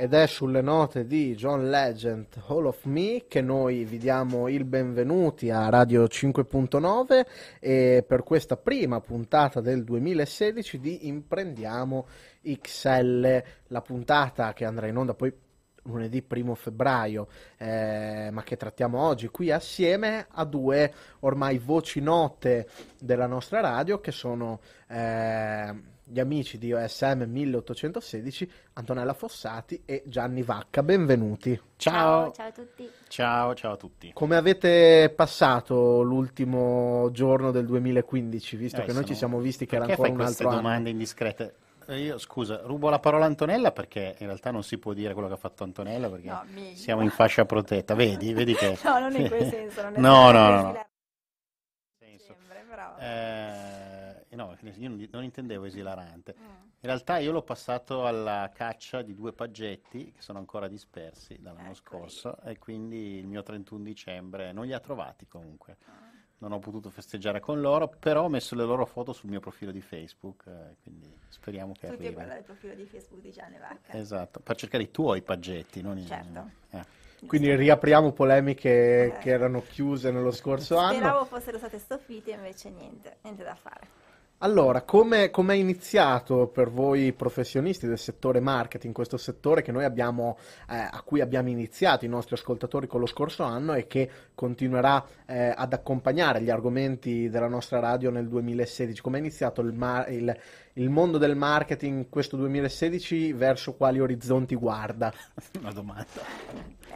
ed è sulle note di John Legend Hall of Me che noi vi diamo il benvenuti a Radio 5.9 e per questa prima puntata del 2016 di Imprendiamo XL, la puntata che andrà in onda poi lunedì 1 febbraio, eh, ma che trattiamo oggi qui assieme a due ormai voci note della nostra radio che sono... Eh, gli amici di OSM 1816, Antonella Fossati e Gianni Vacca. Benvenuti. Ciao. ciao. Ciao a tutti. Ciao, ciao a tutti. Come avete passato l'ultimo giorno del 2015, visto eh, che noi ci siamo visti che era ancora un altro domande indiscrete. Eh, io scusa, rubo la parola a Antonella perché in realtà non si può dire quello che ha fatto Antonella perché no, siamo in fascia protetta. Vedi, vedi che No, non in quel senso, non è No, no, no. Senso. Sembra, però... eh no, io non, intendevo esilarante. Mm. In realtà io l'ho passato alla caccia di due paggetti che sono ancora dispersi dall'anno Eccoli. scorso e quindi il mio 31 dicembre non li ha trovati comunque. Non ho potuto festeggiare con loro, però ho messo le loro foto sul mio profilo di Facebook, eh, quindi speriamo che Tutti guardare il profilo di Facebook di Gianne Vacca. Esatto, per cercare i tuoi paggetti, non certo. i... Eh. Quindi riapriamo polemiche eh. che erano chiuse nello scorso Speravo anno. Speravo fossero state soffite, invece niente, niente da fare. Allora, come è iniziato per voi professionisti del settore marketing, questo settore che noi abbiamo, eh, a cui abbiamo iniziato i nostri ascoltatori con lo scorso anno e che continuerà eh, ad accompagnare gli argomenti della nostra radio nel 2016? Come è iniziato il, mar- il, il, mondo del marketing questo 2016 verso quali orizzonti guarda? Una domanda.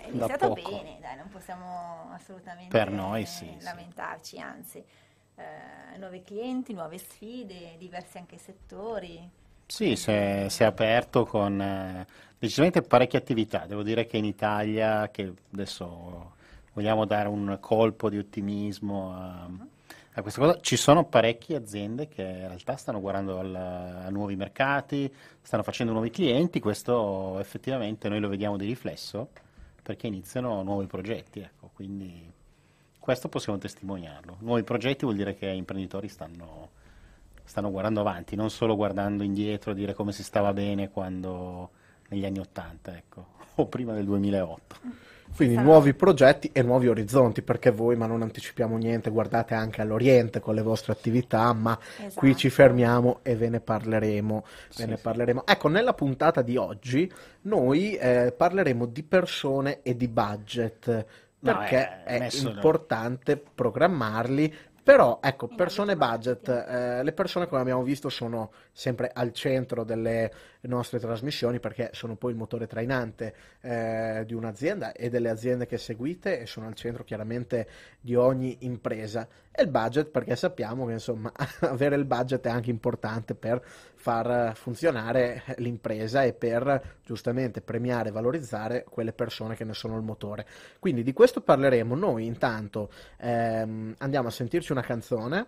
È iniziato bene, dai, non possiamo assolutamente per noi, sì, lamentarci, sì. anzi. Eh, nuovi clienti, nuove sfide, diversi anche settori. Sì, si è, si è aperto con eh, decisamente parecchie attività. Devo dire che in Italia, che adesso vogliamo dare un colpo di ottimismo a, a questa cosa, ci sono parecchie aziende che in realtà stanno guardando al, a nuovi mercati, stanno facendo nuovi clienti. Questo effettivamente noi lo vediamo di riflesso perché iniziano nuovi progetti. Ecco, quindi questo possiamo testimoniarlo. Nuovi progetti vuol dire che gli imprenditori stanno, stanno guardando avanti, non solo guardando indietro, dire come si stava bene quando negli anni 80, ecco, o prima del 2008. Quindi esatto. nuovi progetti e nuovi orizzonti, perché voi, ma non anticipiamo niente, guardate anche all'Oriente con le vostre attività, ma esatto. qui ci fermiamo e ve ne parleremo. Sì, ne sì. parleremo. Ecco, nella puntata di oggi noi eh, parleremo di persone e di budget perché no, eh, è, è importante no. programmarli. Però, ecco, persone budget, eh, le persone come abbiamo visto sono sempre al centro delle nostre trasmissioni perché sono poi il motore trainante eh, di un'azienda e delle aziende che seguite e sono al centro chiaramente di ogni impresa. E il budget perché sappiamo che insomma avere il budget è anche importante per far funzionare l'impresa e per giustamente premiare e valorizzare quelle persone che ne sono il motore. Quindi di questo parleremo. Noi intanto ehm, andiamo a sentirci una canzone.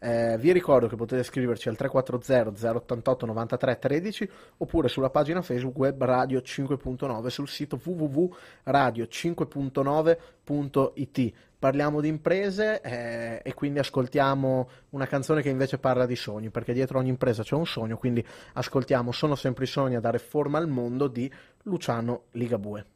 Eh, vi ricordo che potete scriverci al 340 088 93 13 oppure sulla pagina Facebook web Radio 5.9 sul sito www.radio5.9.it. Parliamo di imprese eh, e quindi ascoltiamo una canzone che invece parla di sogni, perché dietro ogni impresa c'è un sogno, quindi ascoltiamo Sono sempre i sogni a dare forma al mondo di Luciano Ligabue.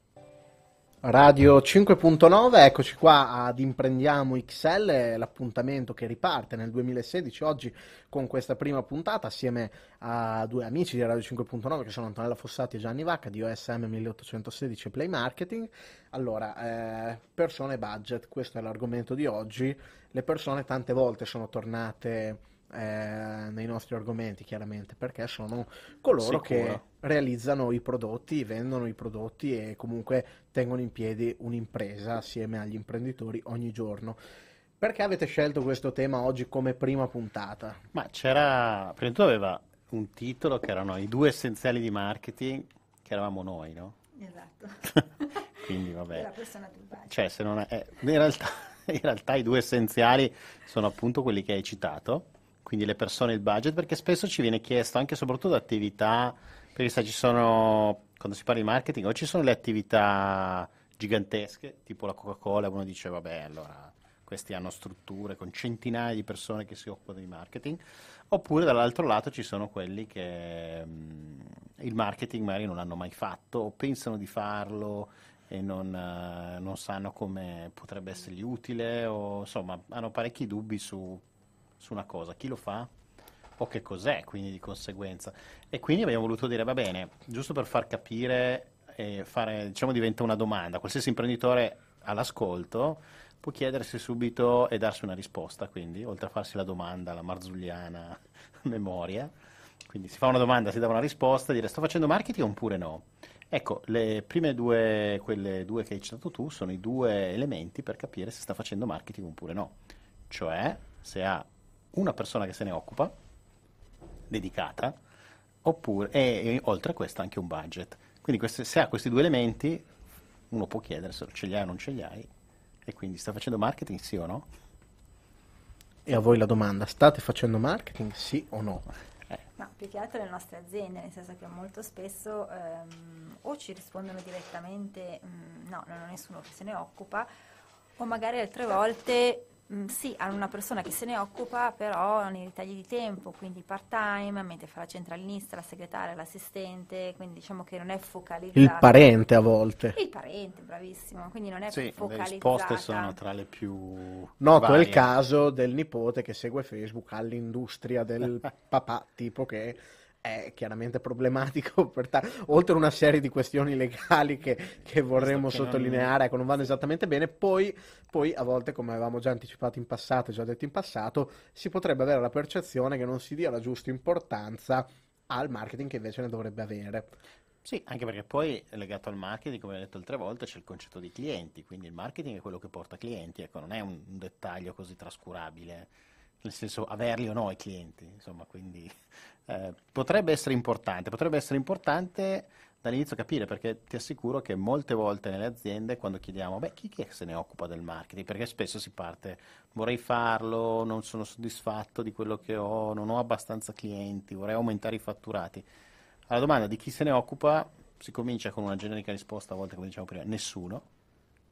Radio 5.9, eccoci qua ad Imprendiamo XL, l'appuntamento che riparte nel 2016, oggi con questa prima puntata assieme a due amici di Radio 5.9 che sono Antonella Fossati e Gianni Vacca di OSM 1816 Play Marketing. Allora, eh, persone e budget, questo è l'argomento di oggi. Le persone tante volte sono tornate eh, nei nostri argomenti, chiaramente, perché sono coloro Sicuro. che realizzano i prodotti, vendono i prodotti e comunque tengono in piedi un'impresa assieme agli imprenditori ogni giorno. Perché avete scelto questo tema oggi come prima puntata? Ma c'era, prima di tutto aveva un titolo che erano i due essenziali di marketing, che eravamo noi, no? Esatto. Quindi vabbè. La persona più bella. Cioè, se non è... Eh, in realtà in realtà i due essenziali sono appunto quelli che hai citato quindi le persone e il budget, perché spesso ci viene chiesto anche e soprattutto attività, perché sai, ci sono, quando si parla di marketing, o oh, ci sono le attività gigantesche, tipo la Coca-Cola, uno dice vabbè allora questi hanno strutture con centinaia di persone che si occupano di marketing, oppure dall'altro lato ci sono quelli che mh, mm, il marketing magari non hanno mai fatto o pensano di farlo e non, eh, non sanno come potrebbe essergli utile o insomma hanno parecchi dubbi su su una cosa, chi lo fa o che cos'è, quindi di conseguenza. E quindi abbiamo voluto dire, va bene, giusto per far capire e fare, diciamo, diventa una domanda, qualsiasi imprenditore all'ascolto può chiedersi subito e darsi una risposta, quindi, oltre a farsi la domanda, la marzulliana memoria, quindi si fa una domanda, si dà una risposta, dire sto facendo marketing oppure no. Ecco, le prime due, quelle due che hai citato tu, sono i due elementi per capire se sta facendo marketing oppure no. Cioè, se ha una persona che se ne occupa, dedicata, oppure, e, e oltre a questo anche un budget. Quindi queste, se ha questi due elementi, uno può chiedere se ce li hai o non ce li hai, e quindi sta facendo marketing sì o no? E a voi la domanda, state facendo marketing sì o no? Eh. Ma più che altro le nostre aziende, nel senso che molto spesso ehm, o ci rispondono direttamente mm, no, non ho nessuno che se ne occupa, o magari altre volte Mm. sì, hanno una persona che se ne occupa, però nei tagli di tempo, quindi part time, mentre fa la centralinista, la segretaria, l'assistente, quindi diciamo che non è focalizzata. Il parente a volte. Il parente, bravissimo, quindi non è sì, focalizzato. Le risposte sono tra le più. Noto il caso del nipote che segue Facebook all'industria del papà, tipo che è chiaramente problematico, per ta- oltre a una serie di questioni legali che, che vorremmo che sottolineare, non... Ecco, non vanno esattamente bene, poi, poi, a volte, come avevamo già anticipato in passato, già detto in passato, si potrebbe avere la percezione che non si dia la giusta importanza al marketing che invece ne dovrebbe avere. Sì, anche perché poi legato al marketing, come ho detto altre volte, c'è il concetto di clienti, quindi il marketing è quello che porta clienti, ecco, non è un dettaglio così trascurabile nel senso averli o no i clienti, insomma, quindi eh, potrebbe essere importante, potrebbe essere importante dall'inizio capire perché ti assicuro che molte volte nelle aziende quando chiediamo beh chi, chi è che se ne occupa del marketing perché spesso si parte vorrei farlo non sono soddisfatto di quello che ho non ho abbastanza clienti vorrei aumentare i fatturati alla domanda di chi se ne occupa si comincia con una generica risposta a volte come diciamo prima nessuno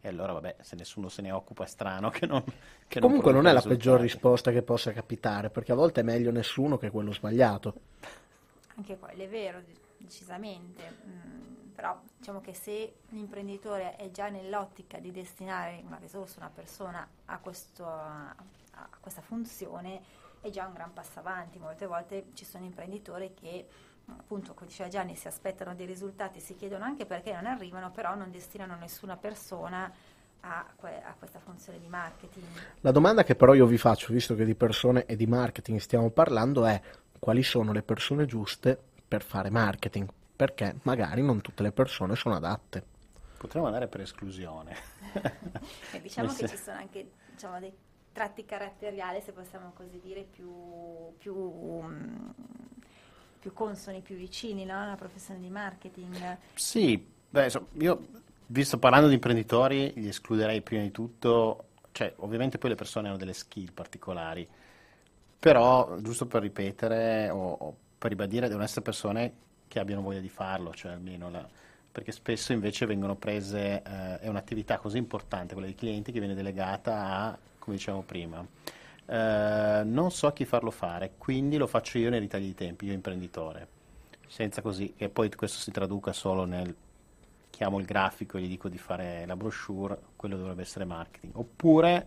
e allora, vabbè, se nessuno se ne occupa è strano che non. Che Comunque, non, non è la peggior risposta che possa capitare, perché a volte è meglio nessuno che quello sbagliato. Anche quello è vero, decisamente. Mm, però diciamo che se l'imprenditore è già nell'ottica di destinare una risorsa, una persona a, questo, a, a questa funzione, è già un gran passo avanti. Molte volte ci sono imprenditori che appunto come diceva Gianni si aspettano dei risultati, si chiedono anche perché non arrivano, però non destinano nessuna persona a, que- a, questa funzione di marketing. La domanda che però io vi faccio, visto che di persone e di marketing stiamo parlando, è quali sono le persone giuste per fare marketing? Perché magari non tutte le persone sono adatte. Potremmo andare per esclusione. diciamo che ci sono anche diciamo, dei tratti caratteriali, se possiamo così dire, più, più mm, più consoni, più vicini no? alla professione di marketing. Sì, beh, io visto parlando di imprenditori, li escluderei prima di tutto, cioè ovviamente poi le persone hanno delle skill particolari, però giusto per ripetere o, o per ribadire, devono essere persone che abbiano voglia di farlo, cioè almeno la, perché spesso invece vengono prese, eh, è un'attività così importante quella dei clienti che viene delegata a, come dicevamo prima, eh, non so a chi farlo fare, quindi lo faccio io nei ritagli di tempi, io imprenditore, senza così che poi questo si traduca solo nel chiamo il grafico e gli dico di fare la brochure, quello dovrebbe essere marketing. Oppure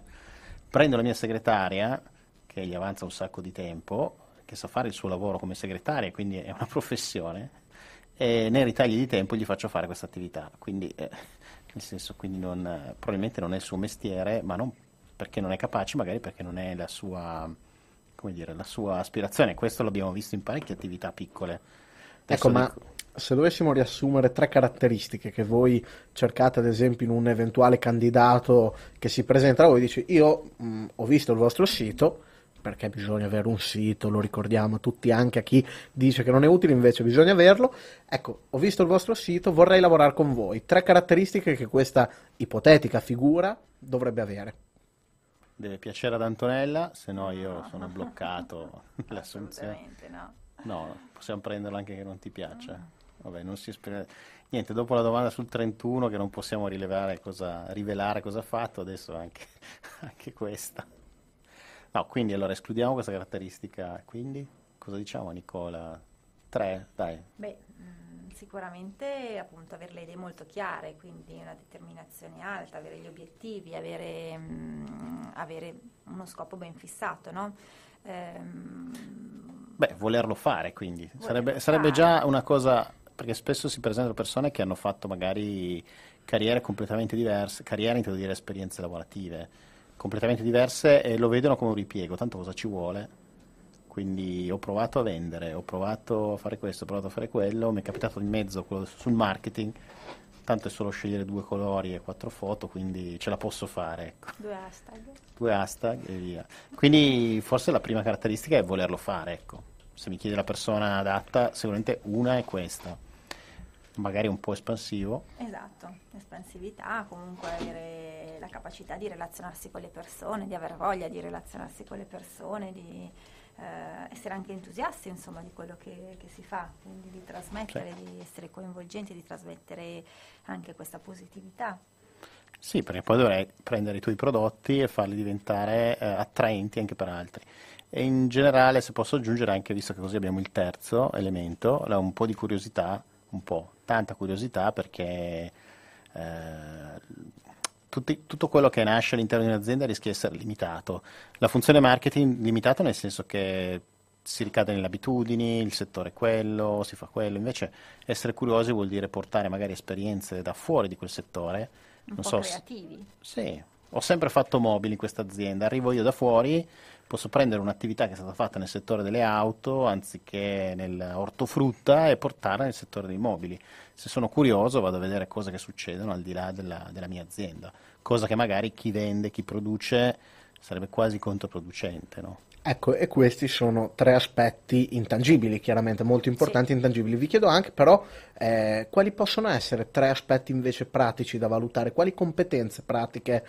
prendo la mia segretaria, che gli avanza un sacco di tempo, che sa fare il suo lavoro come segretaria, quindi è una professione, e nei ritagli di tempo gli faccio fare questa attività. Quindi, eh, nel senso, quindi non, probabilmente non è il suo mestiere, ma non perché non è capace, magari perché non è la sua, dire, la sua aspirazione. Questo l'abbiamo visto in parecchie attività piccole. Adesso ecco, dico... ma se dovessimo riassumere tre caratteristiche che voi cercate ad esempio in un eventuale candidato che si presenta a voi, dici io mh, mm, ho visto il vostro sito, perché bisogna avere un sito, lo ricordiamo tutti, anche a chi dice che non è utile, invece bisogna averlo. Ecco, ho visto il vostro sito, vorrei lavorare con voi. Tre caratteristiche che questa ipotetica figura dovrebbe avere. Deve piacere ad Antonella, se no io sono bloccato l'assunzione. No. no. possiamo prenderla anche che non ti piaccia. Ah. Vabbè, non si esprime. Niente, dopo la domanda sul 31 che non possiamo cosa, rivelare cosa ha fatto, adesso anche, anche questa. No, quindi allora escludiamo questa caratteristica. Quindi cosa diciamo Nicola? 3, dai. Beh, Sicuramente appunto avere le idee molto chiare, quindi una determinazione alta, avere gli obiettivi, avere, mh, mm, avere uno scopo ben fissato, no? Ehm, Beh, volerlo fare quindi, volerlo sarebbe, fare. sarebbe già una cosa, perché spesso si presentano persone che hanno fatto magari carriere completamente diverse, carriere intendo dire esperienze lavorative completamente diverse e lo vedono come un ripiego, tanto cosa ci vuole? Quindi ho provato a vendere, ho provato a fare questo, ho provato a fare quello, mi è capitato in mezzo quello sul marketing, tanto è solo scegliere due colori e quattro foto, quindi ce la posso fare. Ecco. Due hashtag. Due hashtag e via. Quindi forse la prima caratteristica è volerlo fare, ecco. Se mi chiede la persona adatta, sicuramente una è questa. Magari un po' espansivo. Esatto, espansività, comunque avere la capacità di relazionarsi con le persone, di aver voglia di relazionarsi con le persone, di eh, essere anche entusiasti insomma, di quello che, che, si fa, quindi di trasmettere, sì. di essere coinvolgenti, di trasmettere anche questa positività. Sì, perché poi dovrei prendere i tuoi prodotti e farli diventare eh, attraenti anche per altri. E in generale, se posso aggiungere anche, visto che così abbiamo il terzo elemento, un po' di curiosità, un po', tanta curiosità perché eh, tutti, tutto quello che nasce all'interno di un'azienda rischia di essere limitato. La funzione marketing limitata nel senso che si ricade nelle abitudini, il settore è quello, si fa quello, invece essere curiosi vuol dire portare magari esperienze da fuori di quel settore. Un non po' so, creativi. Sì, ho sempre fatto mobili in questa azienda, arrivo io da fuori, posso prendere un'attività che è stata fatta nel settore delle auto anziché nell'ortofrutta e portarla nel settore dei mobili. Se sono curioso vado a vedere cose che succedono al di là della, della mia azienda, cosa che magari chi vende, chi produce sarebbe quasi controproducente. No? Ecco, e questi sono tre aspetti intangibili, chiaramente molto importanti sì. intangibili. Vi chiedo anche però eh, quali possono essere tre aspetti invece pratici da valutare, quali competenze pratiche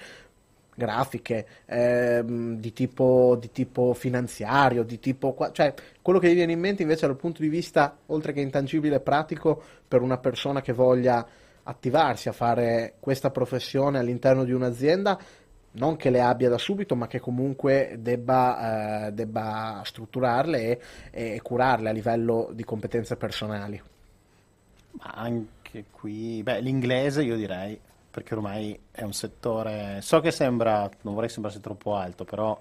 grafiche, ehm, di, tipo, di, tipo, finanziario, di tipo... cioè quello che gli viene in mente invece dal punto di vista, oltre che intangibile, pratico per una persona che voglia attivarsi a fare questa professione all'interno di un'azienda, non che le abbia da subito, ma che comunque debba, eh, debba strutturarle e, e, curarle a livello di competenze personali. Ma anche qui, beh, l'inglese io direi perché ormai è un settore, so che sembra, non vorrei sembrasse troppo alto, però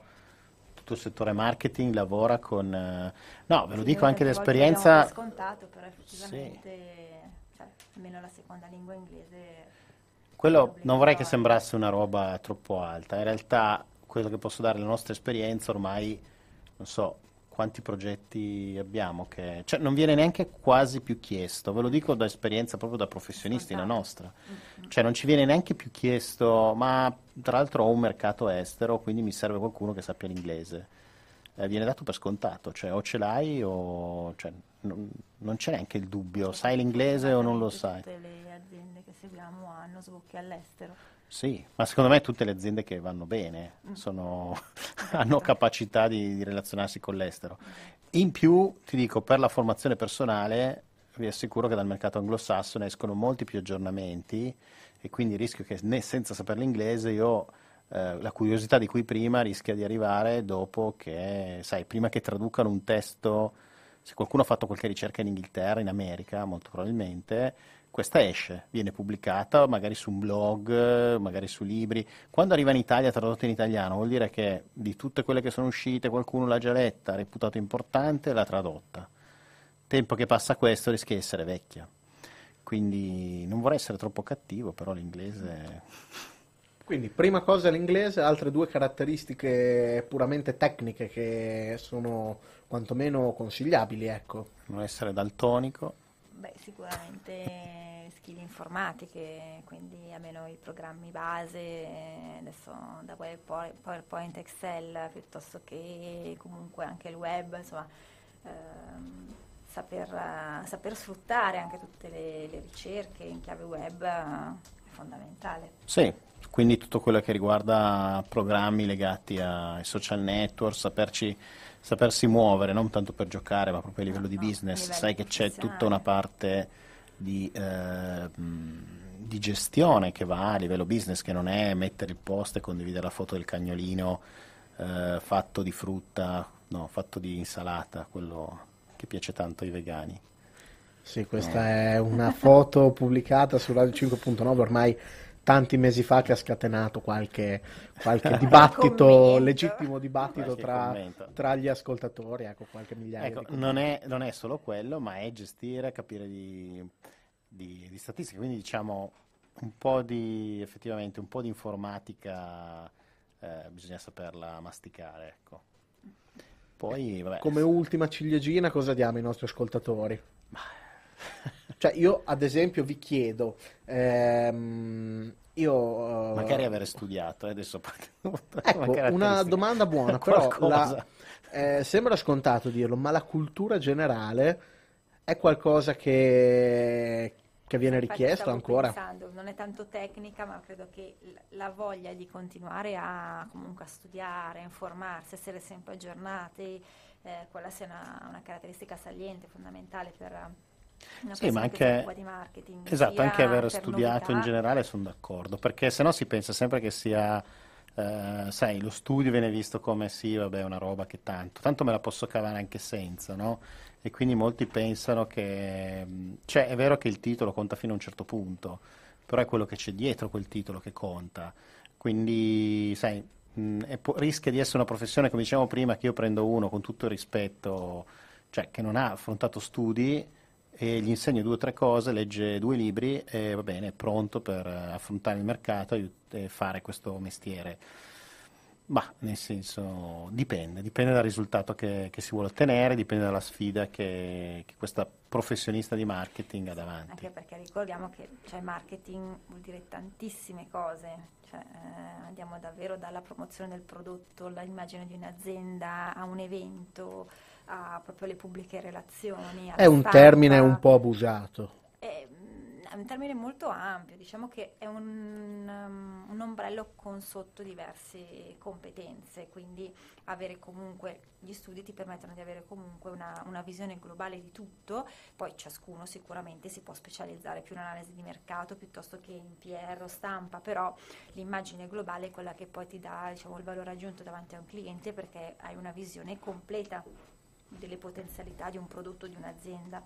tutto il settore marketing lavora con, eh, no, ve lo sì, dico anche l'esperienza... È scontato, però effettivamente, sì. cioè, almeno la seconda lingua inglese... Quello non vorrei che sembrasse una roba troppo alta, in realtà quello che posso dare è la nostra esperienza ormai, non so, quanti progetti abbiamo, che... cioè non viene neanche quasi più chiesto, ve lo dico da esperienza proprio da professionisti, la nostra, mm-hmm. cioè non ci viene neanche più chiesto, ma tra l'altro ho un mercato estero, quindi mi serve qualcuno che sappia l'inglese, eh, viene dato per scontato, cioè o ce l'hai o cioè, non, non c'è neanche il dubbio, sai l'inglese o non lo sai. Tutte le aziende che seguiamo hanno sbocchi all'estero. Sì, ma secondo me tutte le aziende che vanno bene mm. sono, hanno capacità di, di relazionarsi con l'estero. In più, ti dico, per la formazione personale vi assicuro che dal mercato anglosassone escono molti più aggiornamenti e quindi il rischio che né senza saper l'inglese io eh, la curiosità di cui prima rischia di arrivare dopo che, sai, prima che traducano un testo, se qualcuno ha fatto qualche ricerca in Inghilterra, in America molto probabilmente, questa esce, viene pubblicata magari su un blog, magari su libri. Quando arriva in Italia, tradotta in italiano, vuol dire che di tutte quelle che sono uscite qualcuno l'ha già letta, reputato importante l'ha tradotta. Tempo che passa questo rischia di essere vecchia. Quindi non vorrei essere troppo cattivo, però l'inglese... Quindi prima cosa l'inglese, altre due caratteristiche puramente tecniche che sono quantomeno consigliabili, ecco. Non essere daltonico Beh, sicuramente skill informatiche, quindi almeno i programmi base, eh, adesso da PowerPoint, Excel, piuttosto che comunque anche il web, insomma, ehm, saper, saper, sfruttare anche tutte le, le ricerche in chiave web eh, è fondamentale. Sì, quindi tutto quello che riguarda programmi legati ai social network, saperci sapersi muovere, non tanto per giocare, ma proprio a livello no, di business. Livello Sai che c'è tutta una parte di, eh, di, gestione che va a livello business, che non è mettere il post e condividere la foto del cagnolino eh, fatto di frutta, no, fatto di insalata, quello che piace tanto ai vegani. Sì, questa no. Eh. è una foto pubblicata su Radio 5.9 ormai tanti mesi fa che ha scatenato qualche, qualche dibattito, legittimo dibattito tra, tra, gli ascoltatori, ecco, qualche migliaia ecco, di non è, non è, solo quello, ma è gestire, capire di, di, di statistica, quindi diciamo un po' di, effettivamente, un po' di informatica eh, bisogna saperla masticare, ecco. Poi, vabbè, Come ultima ciliegina cosa diamo ai nostri ascoltatori? Cioè, io ad esempio vi chiedo, ehm, io... Uh... Magari avere studiato, eh, adesso Ecco, una domanda buona, però la, eh, sembra scontato dirlo, ma la cultura generale è qualcosa che, che viene Infatti richiesto ancora? Pensando, non è tanto tecnica, ma credo che la voglia di continuare a, comunque, a studiare, a informarsi, essere sempre aggiornati, eh, quella sia una, una caratteristica saliente, fondamentale per una sì, ma anche, esatto, anche aver studiato novità. in generale sono d'accordo, perché se no si pensa sempre che sia, eh, sai, lo studio viene visto come sì, vabbè, una roba che tanto, tanto me la posso cavare anche senza, no? E quindi molti pensano che, cioè è vero che il titolo conta fino a un certo punto, però è quello che c'è dietro quel titolo che conta. Quindi, sai, mh, po- rischia di essere una professione, come dicevamo prima, che io prendo uno con tutto il rispetto, cioè che non ha affrontato studi e gli insegno due o tre cose, legge due libri e va bene, è pronto per eh, affrontare il mercato e fare questo mestiere. Ma nel senso dipende, dipende dal risultato che, che si vuole ottenere, dipende dalla sfida che, che, questa professionista di marketing ha davanti. Anche perché ricordiamo che cioè, marketing vuol dire tantissime cose, cioè, eh, andiamo davvero dalla promozione del prodotto, all'immagine di un'azienda, a un evento a proprio le pubbliche relazioni. È un stampa. termine un po' abusato. Mm, è, un termine molto ampio, diciamo che è un, um, un ombrello con sotto diverse competenze, quindi avere comunque gli studi ti permettono di avere comunque una, una, visione globale di tutto, poi ciascuno sicuramente si può specializzare più in analisi di mercato piuttosto che in PR o stampa, però l'immagine globale è quella che poi ti dà diciamo, il valore aggiunto davanti a un cliente perché hai una visione completa delle potenzialità di un prodotto, di un'azienda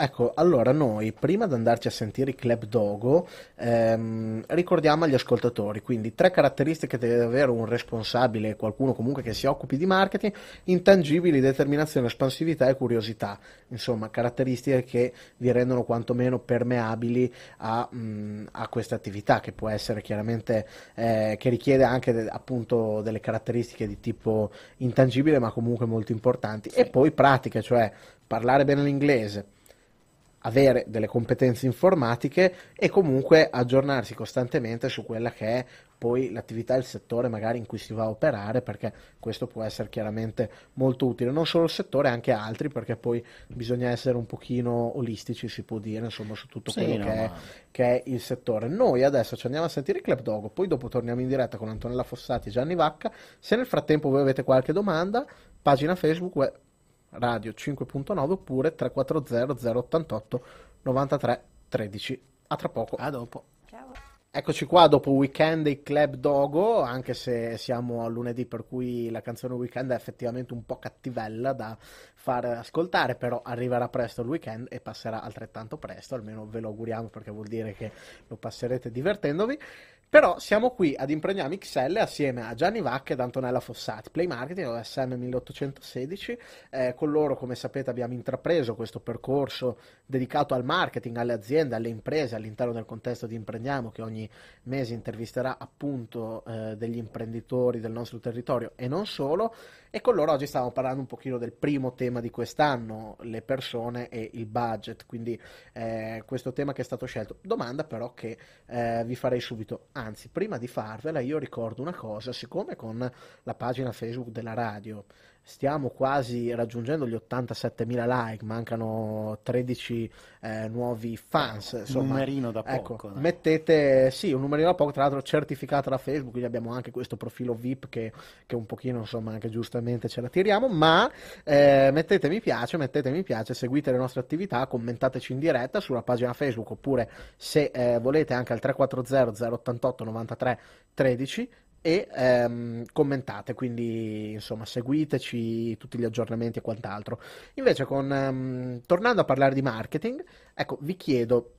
Ecco, allora noi prima di andarci a sentire i Club Dogo, ehm, ricordiamo agli ascoltatori, quindi tre caratteristiche che deve avere un responsabile, qualcuno comunque che si occupi di marketing, intangibili, determinazione, espansività e curiosità, insomma caratteristiche che vi rendono quantomeno permeabili a, mh, mm, a questa attività che può essere chiaramente, eh, che richiede anche de- appunto delle caratteristiche di tipo intangibile ma comunque molto importanti sì. e poi pratica, cioè parlare bene l'inglese avere delle competenze informatiche e comunque aggiornarsi costantemente su quella che è poi l'attività e il settore magari in cui si va a operare perché questo può essere chiaramente molto utile non solo il settore anche altri perché poi bisogna essere un pochino olistici si può dire insomma su tutto sì, quello no, che, ma... è, che, è, il settore noi adesso ci andiamo a sentire Club Dogo poi dopo torniamo in diretta con Antonella Fossati e Gianni Vacca se nel frattempo voi avete qualche domanda pagina Facebook radio 5.9 oppure 340 088 93 13. A tra poco. A dopo. Eccoci qua dopo Weekend dei Club Dogo, anche se siamo a lunedì per cui la canzone Weekend è effettivamente un po' cattivella da far ascoltare, però arriverà presto il weekend e passerà altrettanto presto, almeno ve lo auguriamo perché vuol dire che lo passerete divertendovi. Però siamo qui ad Impregnami XL assieme a Gianni Vacca ed Antonella Fossati, Play Marketing OSM 1816. Eh, con loro, come sapete, abbiamo intrapreso questo percorso dedicato al marketing, alle aziende, alle imprese all'interno del contesto di Imprendiamo, che ogni mese intervisterà appunto eh, degli imprenditori del nostro territorio e non solo. E con loro oggi stavamo parlando un pochino del primo tema di quest'anno, le persone e il budget, quindi eh, questo tema che è stato scelto. Domanda però che eh, vi farei subito Anzi, prima di farvela io ricordo una cosa, siccome con la pagina Facebook della radio stiamo quasi raggiungendo gli 87.000 like, mancano 13 eh, nuovi fans. Eh, un numerino da ecco, poco. Ecco, Mettete, sì, un numerino da poco, tra l'altro certificato da Facebook, quindi abbiamo anche questo profilo VIP che, che un pochino, insomma, anche giustamente ce la tiriamo, ma eh, mettete mi piace, mettete mi piace, seguite le nostre attività, commentateci in diretta sulla pagina Facebook oppure se eh, volete anche al 340 088 93 13 e ehm, commentate, quindi insomma seguiteci tutti gli aggiornamenti e quant'altro. Invece, con, ehm, tornando a parlare di marketing, ecco, vi chiedo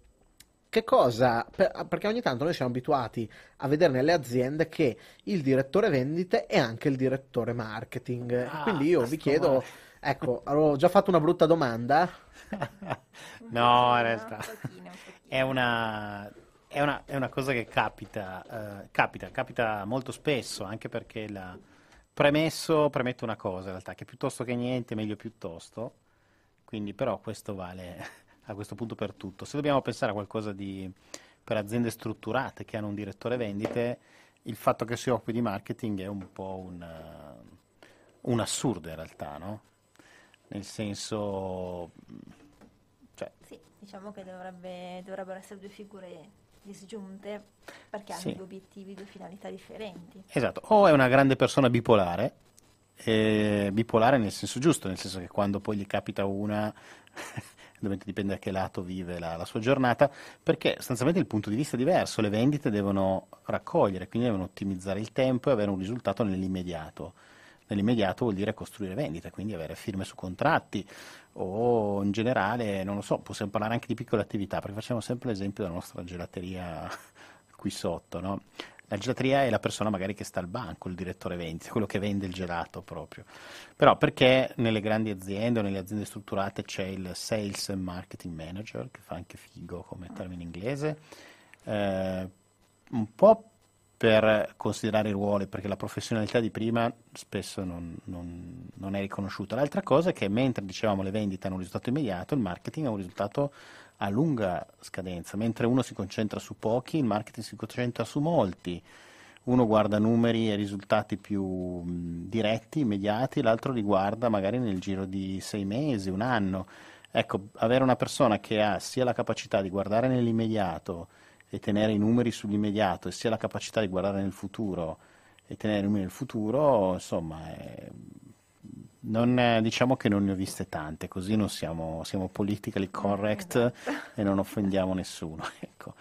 che cosa, per, ah, perché ogni tanto noi siamo abituati a vedere nelle aziende che il direttore vendite è anche il direttore marketing. Ah, quindi io vi chiedo... Male. Ecco, avevo già fatto una brutta domanda. no, in realtà un pochino, un pochino. è una è una, è una, cosa che capita, eh, capita, capita molto spesso, anche perché la... premesso, premetto una cosa in realtà, che piuttosto che niente, meglio piuttosto, quindi però questo vale a questo punto per tutto. Se dobbiamo pensare a qualcosa di, per aziende strutturate che hanno un direttore vendite, il fatto che si occupi di marketing è un po' un, uh, un assurdo in realtà, no? Nel senso... Cioè, sì, diciamo che dovrebbe, dovrebbero essere due figure disgiunte perché hanno sì. due obiettivi, due finalità differenti. Esatto, o è una grande persona bipolare, eh, bipolare nel senso giusto, nel senso che quando poi gli capita una, ovviamente dipende da che lato vive la, la, sua giornata, perché sostanzialmente il punto di vista è diverso, le vendite devono raccogliere, quindi devono ottimizzare il tempo e avere un risultato nell'immediato nell'immediato vuol dire costruire vendita, quindi avere firme su contratti o in generale, non lo so, possiamo parlare anche di piccole attività, perché facciamo sempre l'esempio della nostra gelateria qui sotto, no? La gelateria è la persona magari che sta al banco, il direttore vendita, quello che vende il gelato proprio. Però perché nelle grandi aziende o nelle aziende strutturate c'è il sales and marketing manager, che fa anche figo come termine inglese, eh, un po' per considerare i ruoli, perché la professionalità di prima spesso non, non, non, è riconosciuta. L'altra cosa è che mentre dicevamo le vendite hanno un risultato immediato, il marketing ha un risultato a lunga scadenza, mentre uno si concentra su pochi, il marketing si concentra su molti. Uno guarda numeri e risultati più mh, diretti, immediati, l'altro li guarda magari nel giro di sei mesi, un anno. Ecco, avere una persona che ha sia la capacità di guardare nell'immediato, e tenere i numeri sull'immediato e sia la capacità di guardare nel futuro e tenere i numeri nel futuro, insomma, eh, non, diciamo che non ne ho viste tante, così non siamo, siamo politically correct mm, esatto. e non offendiamo nessuno. Ecco.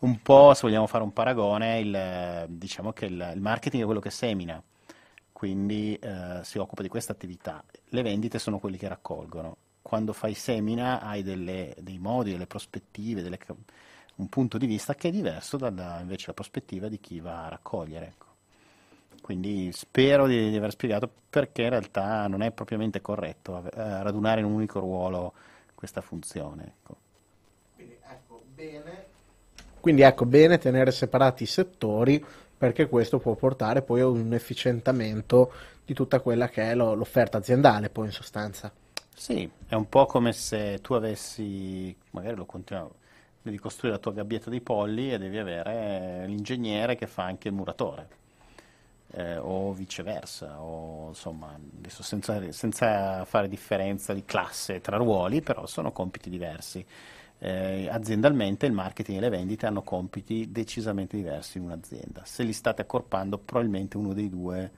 Un po', se vogliamo fare un paragone, il, diciamo che il, il marketing è quello che semina quindi eh, si occupa di questa attività. Le vendite sono quelli che raccolgono. Quando fai semina hai delle, dei modi, delle prospettive, delle, un punto di vista che è diverso dalla invece, la prospettiva di chi va a raccogliere. Ecco. Quindi spero di, di, aver spiegato perché in realtà non è propriamente corretto eh, radunare in un unico ruolo questa funzione. Ecco. Quindi, ecco, bene. Quindi ecco bene tenere separati i settori perché questo può portare poi a un efficientamento di tutta quella che è lo, l'offerta aziendale poi in sostanza. Sì, è un po' come se tu avessi, magari lo continuiamo, devi costruire la tua gabbietta dei polli e devi avere l'ingegnere che fa anche il muratore eh, o viceversa o insomma adesso senza, senza, fare differenza di classe tra ruoli però sono compiti diversi eh, aziendalmente il marketing e le vendite hanno compiti decisamente diversi in un'azienda se li state accorpando probabilmente uno dei due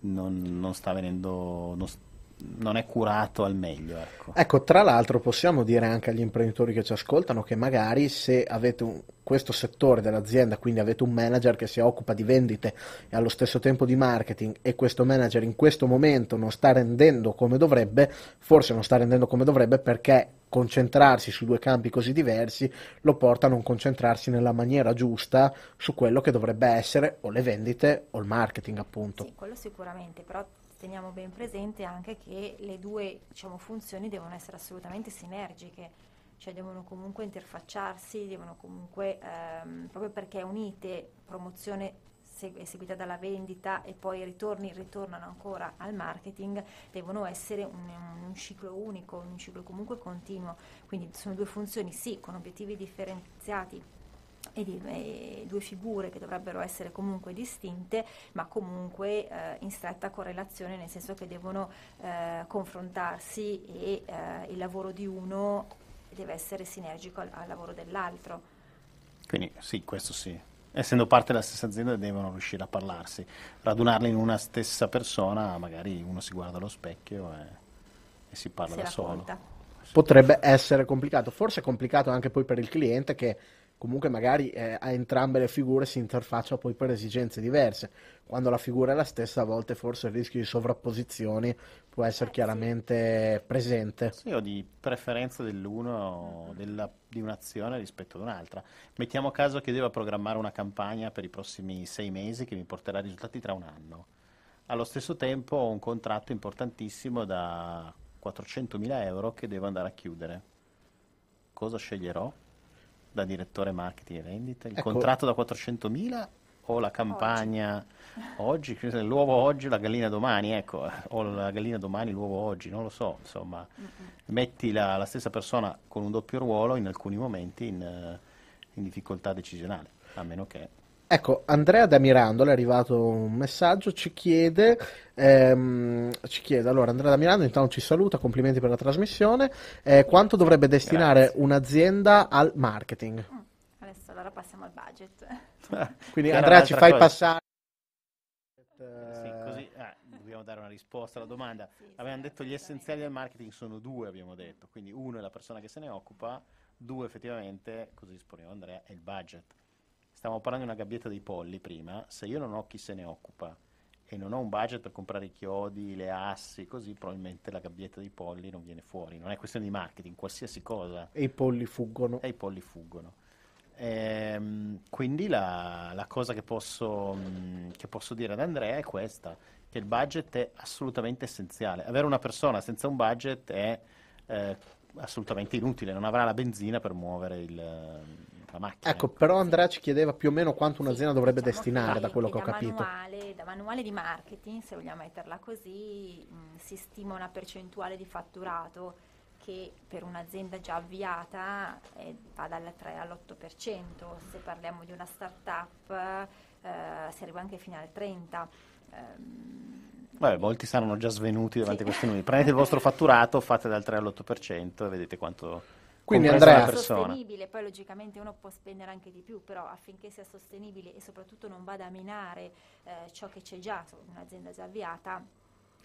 non, non sta venendo non sta non è curato al meglio. Ecco. ecco. tra l'altro possiamo dire anche agli imprenditori che ci ascoltano che magari se avete un, questo settore dell'azienda, quindi avete un manager che si occupa di vendite e allo stesso tempo di marketing e questo manager in questo momento non sta rendendo come dovrebbe, forse non sta rendendo come dovrebbe perché concentrarsi su due campi così diversi lo porta a non concentrarsi nella maniera giusta su quello che dovrebbe essere o le vendite o il marketing appunto. Sì, quello sicuramente, però teniamo ben presente anche che le due diciamo, funzioni devono essere assolutamente sinergiche, cioè devono comunque interfacciarsi, devono comunque, ehm, proprio perché unite promozione seguita dalla vendita e poi i ritorni ritornano ancora al marketing, devono essere un, un, ciclo unico, un ciclo comunque continuo. Quindi sono due funzioni sì, con obiettivi differenziati e, due figure che dovrebbero essere comunque distinte ma comunque eh, in stretta correlazione nel senso che devono eh, confrontarsi e eh, il lavoro di uno deve essere sinergico al, al lavoro dell'altro. Quindi sì, questo sì, essendo parte della stessa azienda devono riuscire a parlarsi, radunarli in una stessa persona, magari uno si guarda allo specchio e, e si parla si da racconta. solo. Potrebbe essere complicato, forse è complicato anche poi per il cliente che comunque magari eh, a entrambe le figure si interfaccia poi per esigenze diverse. Quando la figura è la stessa, a volte forse il rischio di sovrapposizioni può essere chiaramente presente. Sì, o di preferenza dell'uno della, di un'azione rispetto ad un'altra. Mettiamo caso che devo programmare una campagna per i prossimi sei mesi che mi porterà risultati tra un anno. Allo stesso tempo ho un contratto importantissimo da 400.000 euro che devo andare a chiudere. Cosa sceglierò? da direttore marketing e vendita? Il ecco. contratto da 400.000 o la campagna oggi. oggi. Cioè, l'uovo oggi, la gallina domani, ecco, o la gallina domani, l'uovo oggi, non lo so, insomma, mm-hmm. metti la, la, stessa persona con un doppio ruolo in alcuni momenti in, eh, in difficoltà decisionale, a meno che... Ecco, Andrea da Mirando, è arrivato un messaggio, ci chiede, ehm, ci chiede, allora Andrea da Mirando intanto ci saluta, complimenti per la trasmissione, eh, quanto dovrebbe destinare Grazie. un'azienda al marketing? Mm, adesso allora passiamo al budget. Quindi C'era Andrea ci fai cosa. passare... Sì, così ah, dobbiamo dare una risposta alla domanda. Sì, Avevamo sì, detto gli essenziali del marketing sono due, abbiamo detto, quindi uno è la persona che se ne occupa, due effettivamente, così risponiamo Andrea, è il budget stavamo parlando di una gabbietta dei polli prima, se io non ho chi se ne occupa e non ho un budget per comprare i chiodi, le assi, così probabilmente la gabbietta dei polli non viene fuori. Non è questione di marketing, qualsiasi cosa. E i polli fuggono. E i polli fuggono. E, ehm, quindi la, la cosa che posso, che posso dire ad Andrea è questa, che il budget è assolutamente essenziale. Avere una persona senza un budget è eh, assolutamente inutile, non avrà la benzina per muovere il la macchina. Ecco, ecco, però Andrea ci chiedeva più o meno quanto un'azienda sì, dovrebbe diciamo destinare, da quello che ho capito. Manuale, da manuale di marketing, se vogliamo metterla così, mh, mm, si stima una percentuale di fatturato che per un'azienda già avviata eh, va dal 3 all'8%, se parliamo di una start-up eh, si arriva anche fino al 30%. Ehm, Vabbè, molti saranno già svenuti davanti sì. a questi numeri. Prendete il vostro fatturato, fate dal 3 all'8% e vedete quanto quindi Andrea, è sostenibile, poi logicamente uno può spendere anche di più, però affinché sia sostenibile e soprattutto non vada a minare eh, ciò che c'è già, un'azienda già avviata,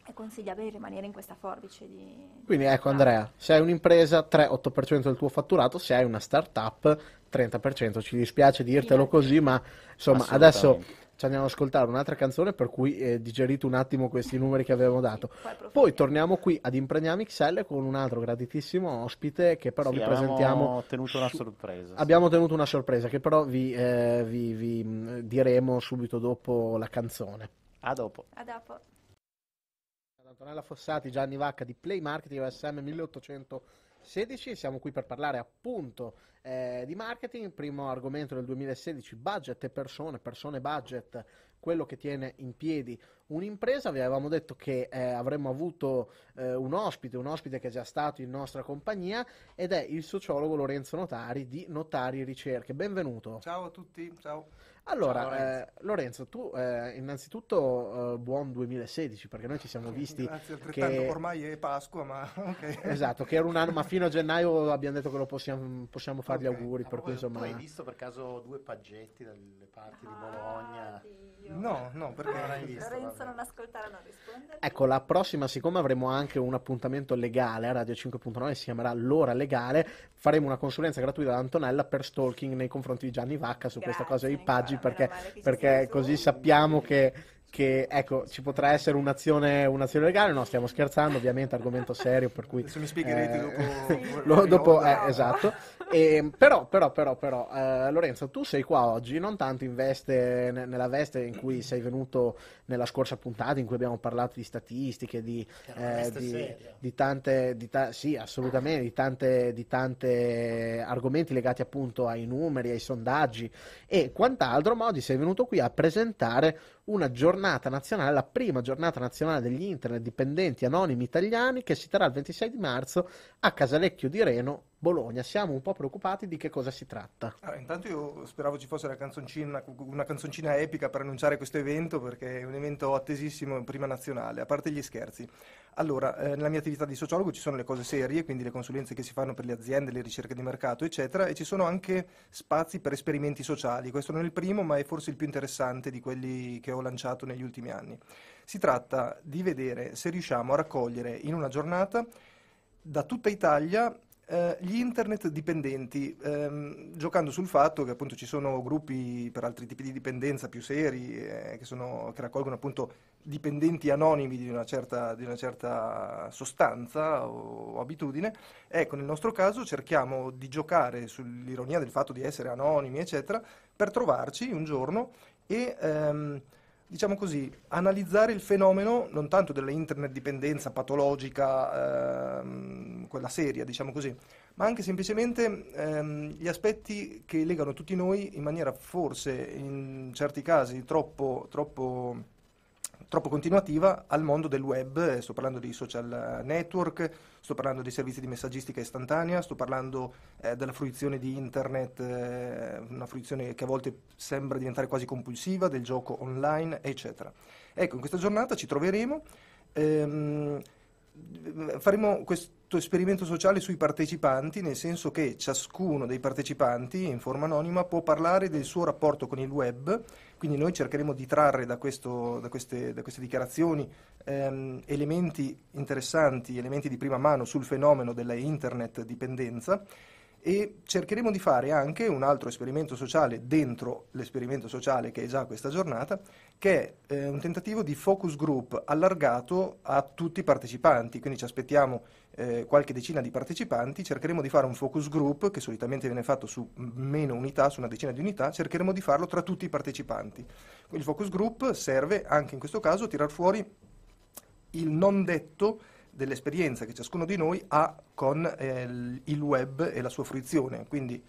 è consigliabile rimanere in questa forbice di... Quindi ecco Andrea, se hai un'impresa 3-8% del tuo fatturato, se hai una startup 30%, ci dispiace dirtelo così, ma insomma adesso ci andiamo ad ascoltare un'altra canzone per cui eh, digerite un attimo questi numeri che avevamo dato. Poi torniamo qui ad Impregnami XL con un altro gratitissimo ospite che però sì, vi presentiamo. Abbiamo tenuto una sorpresa. Abbiamo tenuto una sorpresa che però vi, eh, vi, vi, mm, diremo subito dopo la canzone. A dopo. A dopo. Antonella Fossati, Gianni Vacca di Play Marketing SM 1800. 16 siamo qui per parlare appunto eh, di marketing, primo argomento del 2016, budget e persone, persone budget, quello che tiene in piedi un'impresa. Vi avevamo detto che eh, avremmo avuto eh, un ospite, un ospite che è già stato in nostra compagnia ed è il sociologo Lorenzo Notari di Notari Ricerche. Benvenuto. Ciao a tutti, ciao. Allora, ciao Lorenzo. Eh, Lorenzo. tu eh, innanzitutto eh, buon 2016 perché noi ci siamo visti Grazie, altrettanto, che... ormai è Pasqua, ma okay. Esatto, che era un anno, ma fino a gennaio abbiamo detto che lo possiamo, possiamo fare okay. auguri, ah, per poi, cui insomma... hai visto per caso due paggetti dalle parti ah, di Bologna? Sì. No, no, perché ah, non l'hai visto. Lorenzo vabbè. non ascoltare, non rispondere. Ecco, la prossima, siccome avremo anche un appuntamento legale a Radio 5.9, si chiamerà L'ora legale, faremo una consulenza gratuita da Antonella per stalking nei confronti di Gianni Vacca su Grazie, questa cosa dei paggi, perché, perché così sappiamo che che ecco ci potrà essere un'azione, un'azione, legale no stiamo scherzando ovviamente argomento serio per cui se mi spiegherete eh, dopo, dopo eh, esatto e, però però però, però eh, Lorenzo tu sei qua oggi non tanto in veste n- nella veste in cui sei venuto nella scorsa puntata in cui abbiamo parlato di statistiche di, eh, di, di tante di ta- sì assolutamente di tante, di tante argomenti legati appunto ai numeri ai sondaggi e quant'altro ma oggi sei venuto qui a presentare una giornata nazionale, la prima giornata nazionale degli internet dipendenti anonimi italiani che si terrà il 26 di marzo a Casalecchio di Reno Bologna, siamo un po' preoccupati di che cosa si tratta. Ah, intanto io speravo ci fosse canzoncina, una canzoncina epica per annunciare questo evento perché è un evento attesissimo in prima nazionale, a parte gli scherzi. Allora, eh, nella mia attività di sociologo ci sono le cose serie, quindi le consulenze che si fanno per le aziende, le ricerche di mercato, eccetera, e ci sono anche spazi per esperimenti sociali. Questo non è il primo, ma è forse il più interessante di quelli che ho lanciato negli ultimi anni. Si tratta di vedere se riusciamo a raccogliere in una giornata da tutta Italia eh, gli internet dipendenti, ehm, giocando sul fatto che appunto ci sono gruppi per altri tipi di dipendenza più seri, eh, che, sono, che, raccolgono appunto dipendenti anonimi di una certa, di una certa sostanza o, o, abitudine, ecco nel nostro caso cerchiamo di giocare sull'ironia del fatto di essere anonimi, eccetera, per trovarci un giorno e... Ehm, diciamo così, analizzare il fenomeno non tanto della internet dipendenza patologica, ehm, quella seria, diciamo così, ma anche semplicemente ehm, gli aspetti che legano tutti noi in maniera forse in certi casi troppo, troppo troppo continuativa al mondo del web, sto parlando di social network, sto parlando di servizi di messaggistica istantanea, sto parlando eh, della fruizione di internet, eh, una fruizione che a volte sembra diventare quasi compulsiva, del gioco online, eccetera. Ecco, in questa giornata ci troveremo, ehm, faremo questo esperimento sociale sui partecipanti, nel senso che ciascuno dei partecipanti in forma anonima può parlare del suo rapporto con il web, quindi noi cercheremo di trarre da, questo, da, queste, da queste, dichiarazioni ehm, elementi interessanti, elementi di prima mano sul fenomeno della internet dipendenza e cercheremo di fare anche un altro esperimento sociale dentro l'esperimento sociale che è già questa giornata, che è eh, un tentativo di focus group allargato a tutti i partecipanti, quindi ci aspettiamo eh, qualche decina di partecipanti, cercheremo di fare un focus group che solitamente viene fatto su meno unità, su una decina di unità, cercheremo di farlo tra tutti i partecipanti. Il focus group serve anche in questo caso a tirar fuori il non detto dell'esperienza che ciascuno di noi ha con eh, il web e la sua fruizione. Quindi,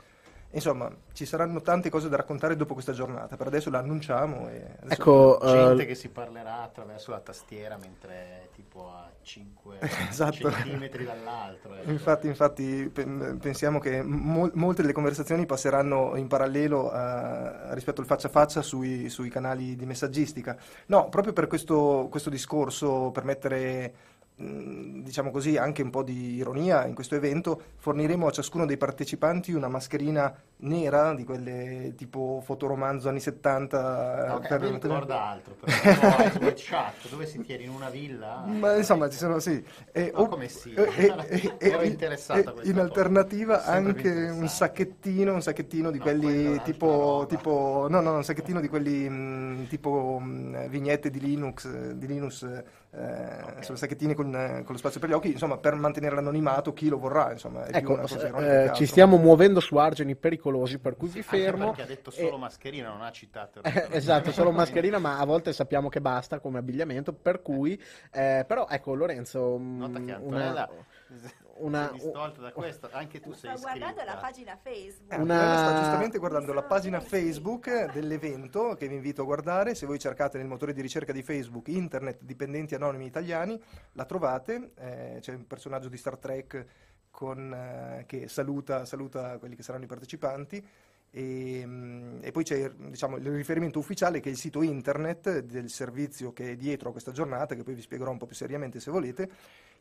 insomma, ci saranno tante cose da raccontare dopo questa giornata. Per adesso la annunciamo. ecco, eh, gente uh... che si parlerà attraverso la tastiera mentre tipo a 5 esatto. centimetri dall'altro. Ecco. Infatti, infatti pe- pensiamo che mol- molte delle conversazioni passeranno in parallelo uh, rispetto al faccia a faccia sui, canali di messaggistica. No, proprio per questo, questo discorso, per mettere diciamo così, anche un po' di ironia in questo evento, forniremo a ciascuno dei partecipanti una mascherina nera di quelle tipo fotoromanzo anni 70. Eh, okay, per... Non ricorda altro, però dove chat, dove si tiene in una villa. Ma insomma, ci sono sì. E, no, o, come sì, e, e, ero interessata e, In alternativa anche un sacchettino, un sacchettino di no, quelli tipo, tipo, no, no, un sacchettino di quelli mh, tipo mh, vignette di Linux, eh, di Linux eh, eh, okay. sulle sacchettine con, eh, con, lo spazio per gli occhi, insomma, per mantenere l'anonimato chi lo vorrà, insomma, ecco, eh, ci stiamo muovendo su argini pericolosi, per cui sì, vi fermo. Perché ha detto solo e... mascherina, non ha citato. Eh, esatto, solo mascherina, ma a volte sappiamo che basta come abbigliamento, per cui però ecco Lorenzo, mm, Nota che Antonella, una una, distolto da questo, anche tu sei guardando la pagina Facebook. una... Sta giustamente guardando la pagina Facebook dell'evento che vi invito a guardare, se voi cercate nel motore di ricerca di Facebook Internet dipendenti anonimi italiani, la trovate, eh, c'è un personaggio di Star Trek con, eh, che saluta, saluta quelli che saranno i partecipanti. E, mm, e, poi c'è diciamo, il riferimento ufficiale che è il sito internet del servizio che è dietro a questa giornata, che poi vi spiegherò un po' più seriamente se volete,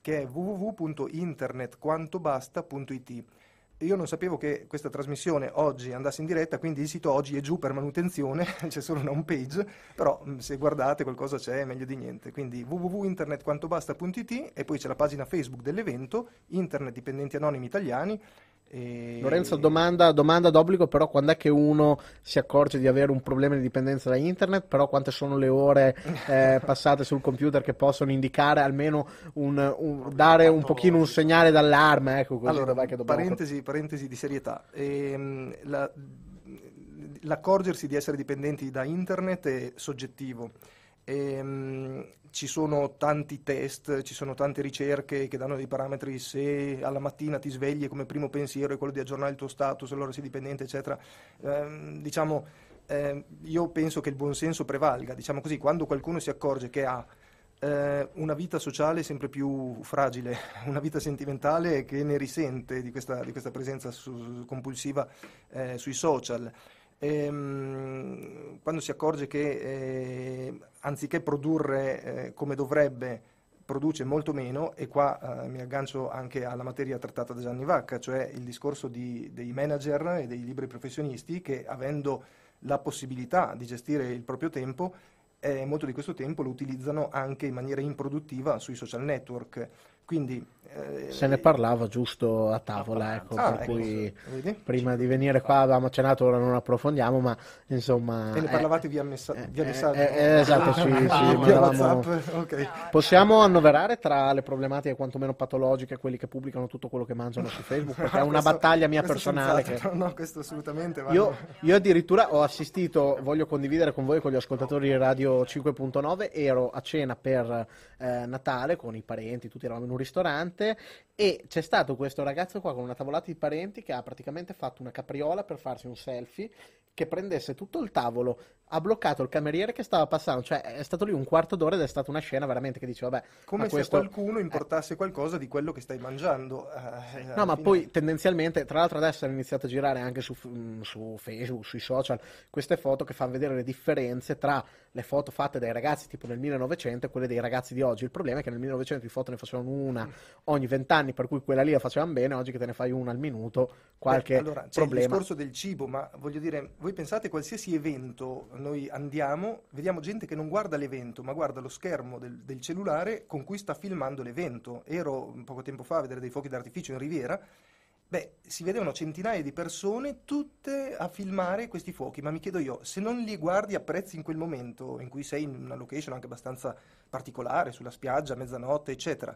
che è www.internetquantobasta.it. Io non sapevo che questa trasmissione oggi andasse in diretta, quindi il sito oggi è giù per manutenzione, c'è solo una home page, però mm, se guardate qualcosa c'è, è meglio di niente. Quindi www.internetquantobasta.it e poi c'è la pagina Facebook dell'evento, Internet Dipendenti Anonimi Italiani e... Lorenzo, domanda, domanda, d'obbligo, però quando è che uno si accorge di avere un problema di dipendenza da internet, però quante sono le ore eh, passate sul computer che possono indicare almeno un, un dare un pochino un segnale d'allarme? Ecco, così, allora, vai che dobbiamo... parentesi, parentesi di serietà. Ehm, la, l'accorgersi di essere dipendenti da internet è soggettivo Ehm, ci sono tanti test, ci sono tante ricerche che danno dei parametri se alla mattina ti svegli e come primo pensiero è quello di aggiornare il tuo status, allora sei dipendente, eccetera. Ehm, diciamo, ehm, io penso che il buonsenso prevalga, diciamo così, quando qualcuno si accorge che ha eh, una vita sociale sempre più fragile, una vita sentimentale che ne risente di questa, di questa presenza su, compulsiva eh, sui social ehm, quando si accorge che eh, anziché produrre eh, come dovrebbe, produce molto meno e qua eh, mi aggancio anche alla materia trattata da Gianni Vacca, cioè il discorso di, dei manager e dei libri professionisti che avendo la possibilità di gestire il proprio tempo, eh, molto di questo tempo lo utilizzano anche in maniera improduttiva sui social network. Quindi eh, se ne eh, parlava giusto a tavola, ecco, ah, per ecco, cui vedi? prima di venire qua avevamo cenato, ora non approfondiamo, ma insomma... E ne eh, parlavate eh, via, messa- via messaggio? Eh, eh, esatto, sì, sì, ah, via WhatsApp, okay. Possiamo annoverare tra le problematiche quantomeno patologiche quelli che pubblicano tutto quello che mangiano su Facebook, perché è una questo, battaglia mia personale. Che... No, questo assolutamente va. Io, io addirittura ho assistito, voglio condividere con voi, con gli ascoltatori di Radio 5.9, ero a cena per eh, Natale con i parenti, tutti eravamo in un ristorante, niente e c'è stato questo ragazzo qua con una tavolata di parenti che ha praticamente fatto una capriola per farsi un selfie che prendesse tutto il tavolo ha bloccato il cameriere che stava passando, cioè è stato lì un quarto d'ora ed è stata una scena veramente che diceva, vabbè... Come se questo... qualcuno eh, importasse eh... qualcosa di quello che stai mangiando. Eh, no, ma fine... poi tendenzialmente, tra l'altro adesso hanno iniziato a girare anche su, mm, su, Facebook, sui social, queste foto che fanno vedere le differenze tra le foto fatte dai ragazzi tipo nel 1900 e quelle dei ragazzi di oggi. Il problema è che nel 1900 di foto ne facevano una mm. ogni vent'anni, per cui quella lì la facevano bene, oggi che te ne fai una al minuto, qualche Beh, allora, c'è il discorso del cibo, ma voglio dire, voi pensate qualsiasi evento noi andiamo, vediamo gente che non guarda l'evento, ma guarda lo schermo del, del cellulare con cui sta filmando l'evento. Ero mm, poco tempo fa a vedere dei fuochi d'artificio in Riviera Beh, si vedevano centinaia di persone tutte a filmare questi fuochi, ma mi chiedo io, se non li guardi a prezzi in quel momento in cui sei in una location anche abbastanza particolare, sulla spiaggia, mezzanotte, eccetera,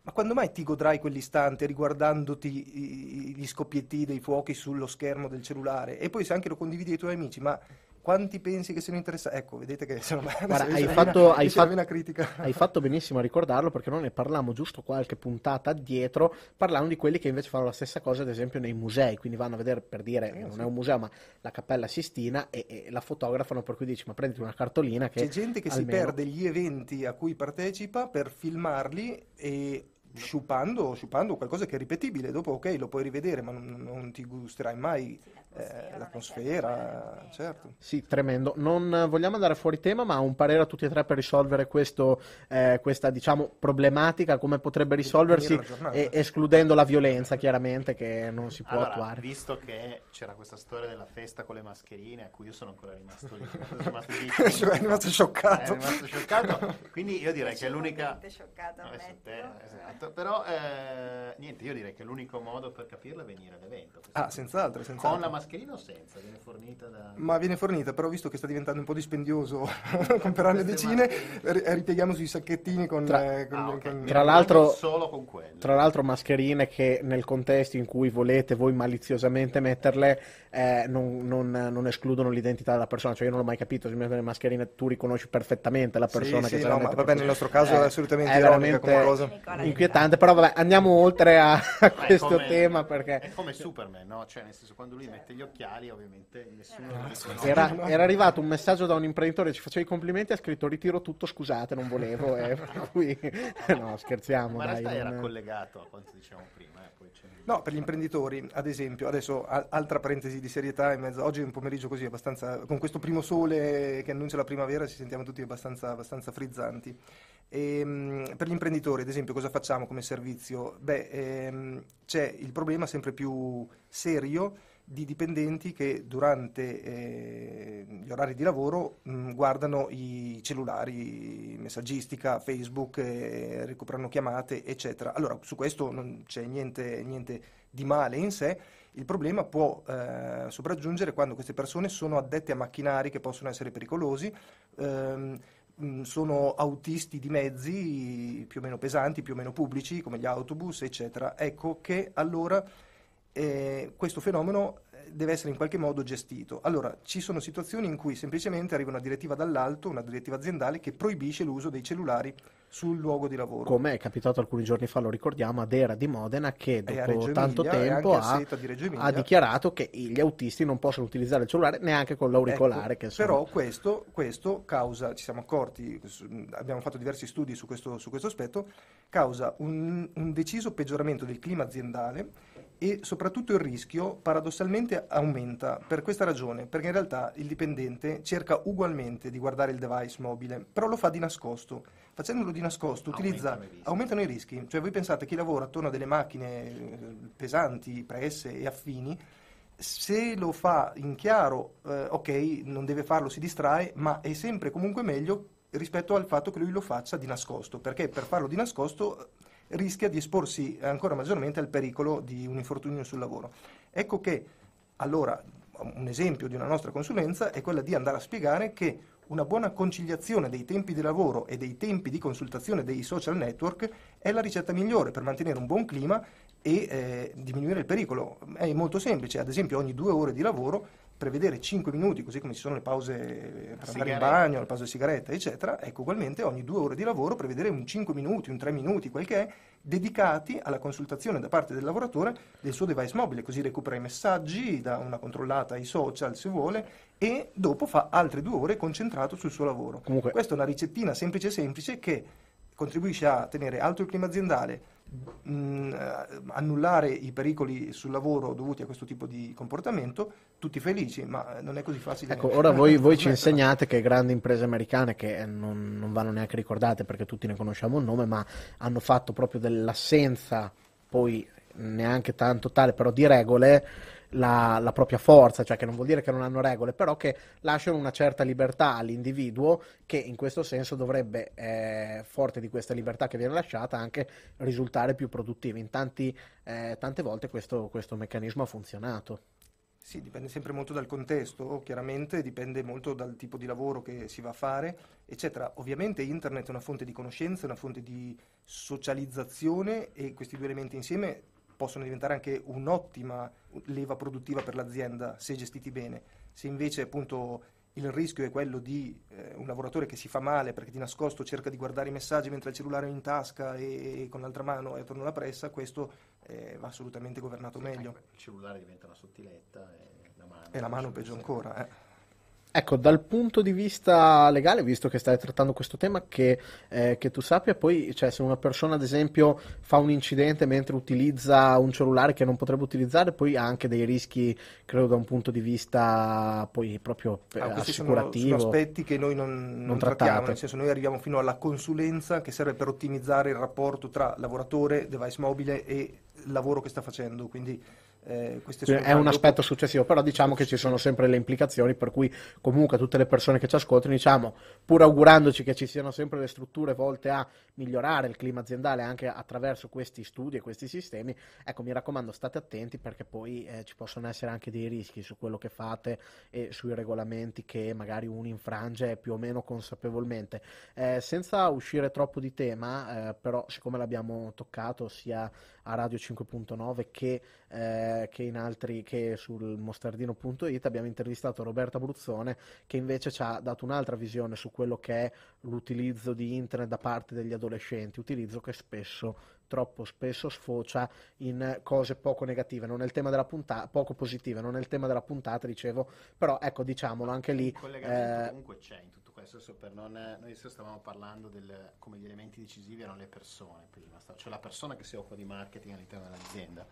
ma quando mai ti godrai quell'istante riguardandoti gli scoppietti dei fuochi sullo schermo del cellulare? E poi se anche lo condividi ai tuoi amici, ma quanti pensi che siano interessati? Ecco, vedete che sono Guarda, hai, fatto, una, hai, fatto, hai fatto benissimo a ricordarlo perché noi ne parlavamo giusto qualche puntata addietro, parlando di quelli che invece fanno la stessa cosa, ad esempio, nei musei. Quindi vanno a vedere, per dire, eh, non sì. è un museo, ma la Cappella Sistina e, e, la fotografano. Per cui dici, ma prenditi una cartolina che. C'è gente che almeno... si perde gli eventi a cui partecipa per filmarli e sciupando, sciupando qualcosa che è ripetibile, dopo ok lo puoi rivedere ma non, non ti gusterai mai l'atmosfera, eh, l'atmosfera certo, certo. Sì, tremendo. Non eh, vogliamo andare fuori tema, ma un parere a tutti e tre per risolvere questo, eh, questa diciamo, problematica, come potrebbe risolversi, e, eh. escludendo la violenza chiaramente che non si può allora, attuare. Visto che c'era questa storia della festa con le mascherine, a cui io sono ancora rimasto lì, sono rimasto, rimasto, rimasto scioccato. rimasto scioccato. Quindi io direi che è l'unica... Scioccato, no, te, esatto. Però eh, niente, io direi che l'unico modo per capirla è venire all'evento. Ah, senz'altro, senz'altro. Con la mascherina mascherina o senza? Viene fornita da... Ma viene fornita, però visto che sta diventando un po' dispendioso comprare le decine, ripieghiamo sui sacchettini con... Tra, eh, con, ah, okay. con... tra l'altro... Solo con quelle. Tra l'altro mascherine che nel contesto in cui volete voi maliziosamente metterle eh, non, non, non, escludono l'identità della persona. Cioè io non l'ho mai capito, se mi metto le mascherine tu riconosci perfettamente la persona sì, che sì, te no, ma, vabbè, nel nostro caso eh, è assolutamente è veramente cosa. inquietante, però vabbè, andiamo oltre a, a questo come, tema perché... È come Superman, no? Cioè nel senso quando lui mette parte gli occhiali, ovviamente nessuno... Era, no. era, arrivato un messaggio da un imprenditore, ci faceva i complimenti, ha scritto ritiro tutto, scusate, non volevo, eh, no, scherziamo. Ma dai, era non... collegato a quanto dicevamo prima. Eh, no, per gli imprenditori, ad esempio, adesso a- altra parentesi di serietà in mezzo, oggi è un pomeriggio così, abbastanza, con questo primo sole che annuncia la primavera, ci sentiamo tutti abbastanza, abbastanza frizzanti. E, ehm, per gli imprenditori, ad esempio, cosa facciamo come servizio? Beh, ehm, c'è il problema sempre più serio di dipendenti che durante eh, gli orari di lavoro mh, mm, guardano i cellulari, messaggistica, Facebook, eh, recuperano chiamate, eccetera. Allora, su questo non c'è niente, niente di male in sé, il problema può eh, sopraggiungere quando queste persone sono addette a macchinari che possono essere pericolosi, ehm, mm, sono autisti di mezzi più o meno pesanti, più o meno pubblici, come gli autobus, eccetera. Ecco che allora eh, questo fenomeno eh, deve essere in qualche modo gestito. Allora, ci sono situazioni in cui semplicemente arriva una direttiva dall'alto, una direttiva aziendale che proibisce l'uso dei cellulari sul luogo di lavoro. Come è capitato alcuni giorni fa, lo ricordiamo, ad Era di Modena che dopo tanto tempo ha, di ha, dichiarato che gli autisti non possono utilizzare il cellulare neanche con l'auricolare. Ecco, sono... Però questo, questo, causa, ci siamo accorti, abbiamo fatto diversi studi su questo, su questo aspetto, causa un, un deciso peggioramento del clima aziendale e soprattutto il rischio paradossalmente aumenta per questa ragione, perché in realtà il dipendente cerca ugualmente di guardare il device mobile, però lo fa di nascosto. Facendolo di nascosto utilizza, aumentano, aumentano i rischi, cioè voi pensate chi lavora attorno a delle macchine eh, pesanti, presse e affini, se lo fa in chiaro, eh, ok, non deve farlo, si distrae, ma è sempre comunque meglio rispetto al fatto che lui lo faccia di nascosto, perché per farlo di nascosto rischia di esporsi ancora maggiormente al pericolo di un infortunio sul lavoro. Ecco che allora un esempio di una nostra consulenza è quella di andare a spiegare che una buona conciliazione dei tempi di lavoro e dei tempi di consultazione dei social network è la ricetta migliore per mantenere un buon clima e eh, diminuire il pericolo. È molto semplice, ad esempio ogni due ore di lavoro prevedere 5 minuti, così come ci sono le pause per andare in bagno, le pause di sigaretta, eccetera, ecco ugualmente ogni due ore di lavoro prevedere un 5 minuti, un 3 minuti, quel che è, dedicati alla consultazione da parte del lavoratore del suo device mobile, così recupera i messaggi, dà una controllata ai social se vuole e dopo fa altre due ore concentrato sul suo lavoro. Comunque. Questa è una ricettina semplice semplice che contribuisce a tenere alto il clima aziendale, mh, mm, eh, annullare i pericoli sul lavoro dovuti a questo tipo di comportamento, tutti felici, ma eh, non è così facile. Ecco, ora voi, voi ci insegnate che grandi imprese americane, che eh, non, non vanno neanche ricordate perché tutti ne conosciamo il nome, ma hanno fatto proprio dell'assenza, poi neanche tanto tale, però di regole la, la, propria forza, cioè che non vuol dire che non hanno regole, però che lasciano una certa libertà all'individuo che in questo senso dovrebbe, eh, forte di questa libertà che viene lasciata, anche risultare più produttivo. In tanti, eh, tante volte questo, questo meccanismo ha funzionato. Sì, dipende sempre molto dal contesto, chiaramente dipende molto dal tipo di lavoro che si va a fare, eccetera. Ovviamente internet è una fonte di conoscenza, una fonte di socializzazione e questi due elementi insieme possono diventare anche un'ottima leva produttiva per l'azienda se gestiti bene. Se invece appunto il rischio è quello di eh, un lavoratore che si fa male perché di nascosto cerca di guardare i messaggi mentre il cellulare è in tasca e, e con l'altra mano è attorno alla pressa, questo eh, va assolutamente governato sì, meglio. Ecco, il cellulare diventa una sottiletta e la mano. E la mano peggio ancora. Eh. Ecco, dal punto di vista legale, visto che stai trattando questo tema, che, eh, che tu sappia, poi cioè, se una persona, ad esempio, fa un incidente mentre utilizza un cellulare che non potrebbe utilizzare, poi ha anche dei rischi, credo, da un punto di vista poi proprio eh, ah, assicurativo. Sono, sono aspetti che noi non, non, non trattiamo, nel senso noi arriviamo fino alla consulenza che serve per ottimizzare il rapporto tra lavoratore, device mobile e lavoro che sta facendo. Quindi eh, queste sono è un aspetto successivo, però diciamo che ci sono sempre le implicazioni, per cui comunque a tutte le persone che ci ascoltano, diciamo, pur augurandoci che ci siano sempre le strutture volte a migliorare il clima aziendale anche attraverso questi studi e questi sistemi, ecco, mi raccomando, state attenti perché poi eh, ci possono essere anche dei rischi su quello che fate e sui regolamenti che magari uno infrange più o meno consapevolmente. Eh, senza uscire troppo di tema, eh, però siccome l'abbiamo toccato sia a Radio 5.9 che, eh, che, in altri che sul mostardino.it abbiamo intervistato Roberta Bruzzone che invece ci ha dato un'altra visione su quello che è l'utilizzo di internet da parte degli adolescenti, utilizzo che spesso troppo spesso sfocia in cose poco negative, non è il tema della puntata, poco positive, non è il tema della puntata, dicevo, però ecco, diciamolo anche lì. Il collegamento eh, comunque c'è in tutto senso per non... Noi stavamo parlando del come gli elementi decisivi erano le persone prima, cioè la persona che si occupa di marketing all'interno dell'azienda.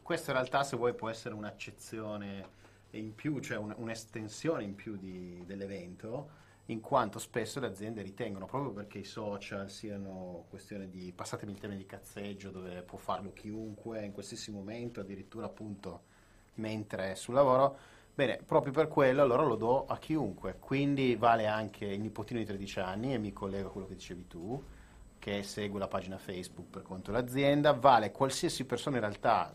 Questo in realtà, se vuoi, può essere un'accezione in più, cioè un, un'estensione in più di, dell'evento, in quanto spesso le aziende ritengono, proprio perché i social siano questione di, passatemi il termine di cazzeggio, dove può farlo chiunque, in qualsiasi momento, addirittura appunto mentre è sul lavoro, Bene, proprio per quello allora lo do a chiunque, quindi vale anche il nipotino di 13 anni, e mi collego a quello che dicevi tu, che segue la pagina Facebook per conto dell'azienda, vale qualsiasi persona in realtà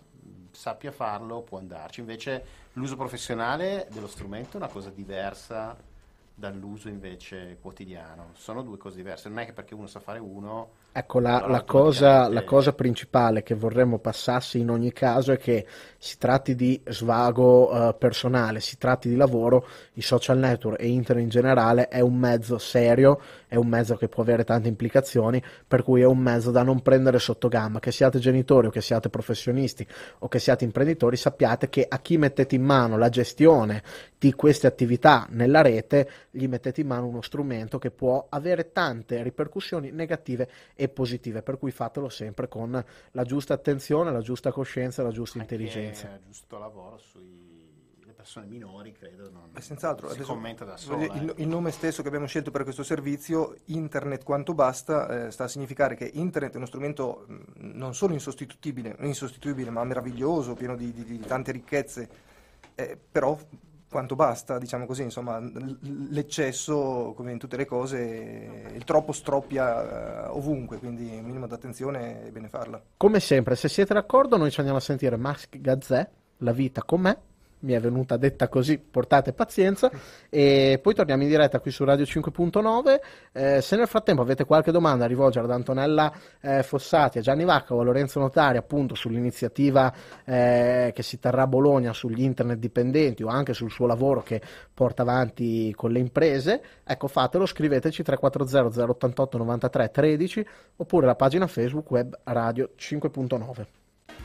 sappia farlo, può andarci. Invece l'uso professionale dello strumento è una cosa diversa dall'uso invece quotidiano, sono due cose diverse, non è che perché uno sa fare uno Ecco, la, la, cosa, la, eh, cosa, principale che vorremmo passasse in ogni caso è che si tratti di svago eh, personale, si tratti di lavoro, i social network e internet in generale è un mezzo serio è un mezzo che può avere tante implicazioni, per cui è un mezzo da non prendere sotto gamba. Che siate genitori o che siate professionisti o che siate imprenditori, sappiate che a chi mettete in mano la gestione di queste attività nella rete, gli mettete in mano uno strumento che può avere tante ripercussioni negative e positive, per cui fatelo sempre con la giusta attenzione, la giusta coscienza, la giusta Anche intelligenza. Il giusto lavoro sui persone minori credo non Ma senz'altro, si adesso, commenta da sola. Il, eh. il, nome stesso che abbiamo scelto per questo servizio, Internet quanto basta, eh, sta a significare che Internet è uno strumento mm, non solo insostituibile, insostituibile ma meraviglioso, pieno di, di, di tante ricchezze, eh, però quanto basta, diciamo così, insomma, l'eccesso, come in tutte le cose, il troppo stroppia eh, ovunque, quindi un minimo d'attenzione è bene farla. Come sempre, se siete d'accordo, noi ci andiamo a sentire Max Gazzè, La vita com'è, mi è venuta detta così, portate pazienza. E poi torniamo in diretta qui su Radio 5.9. Eh, se nel frattempo avete qualche domanda a rivolgere ad Antonella eh, Fossati, a Gianni Vacca o a Lorenzo Notari, appunto sull'iniziativa eh, che si terrà a Bologna sugli internet dipendenti o anche sul suo lavoro che porta avanti con le imprese, ecco fatelo, scriveteci 340 088 93 13 oppure la pagina Facebook web Radio 5.9.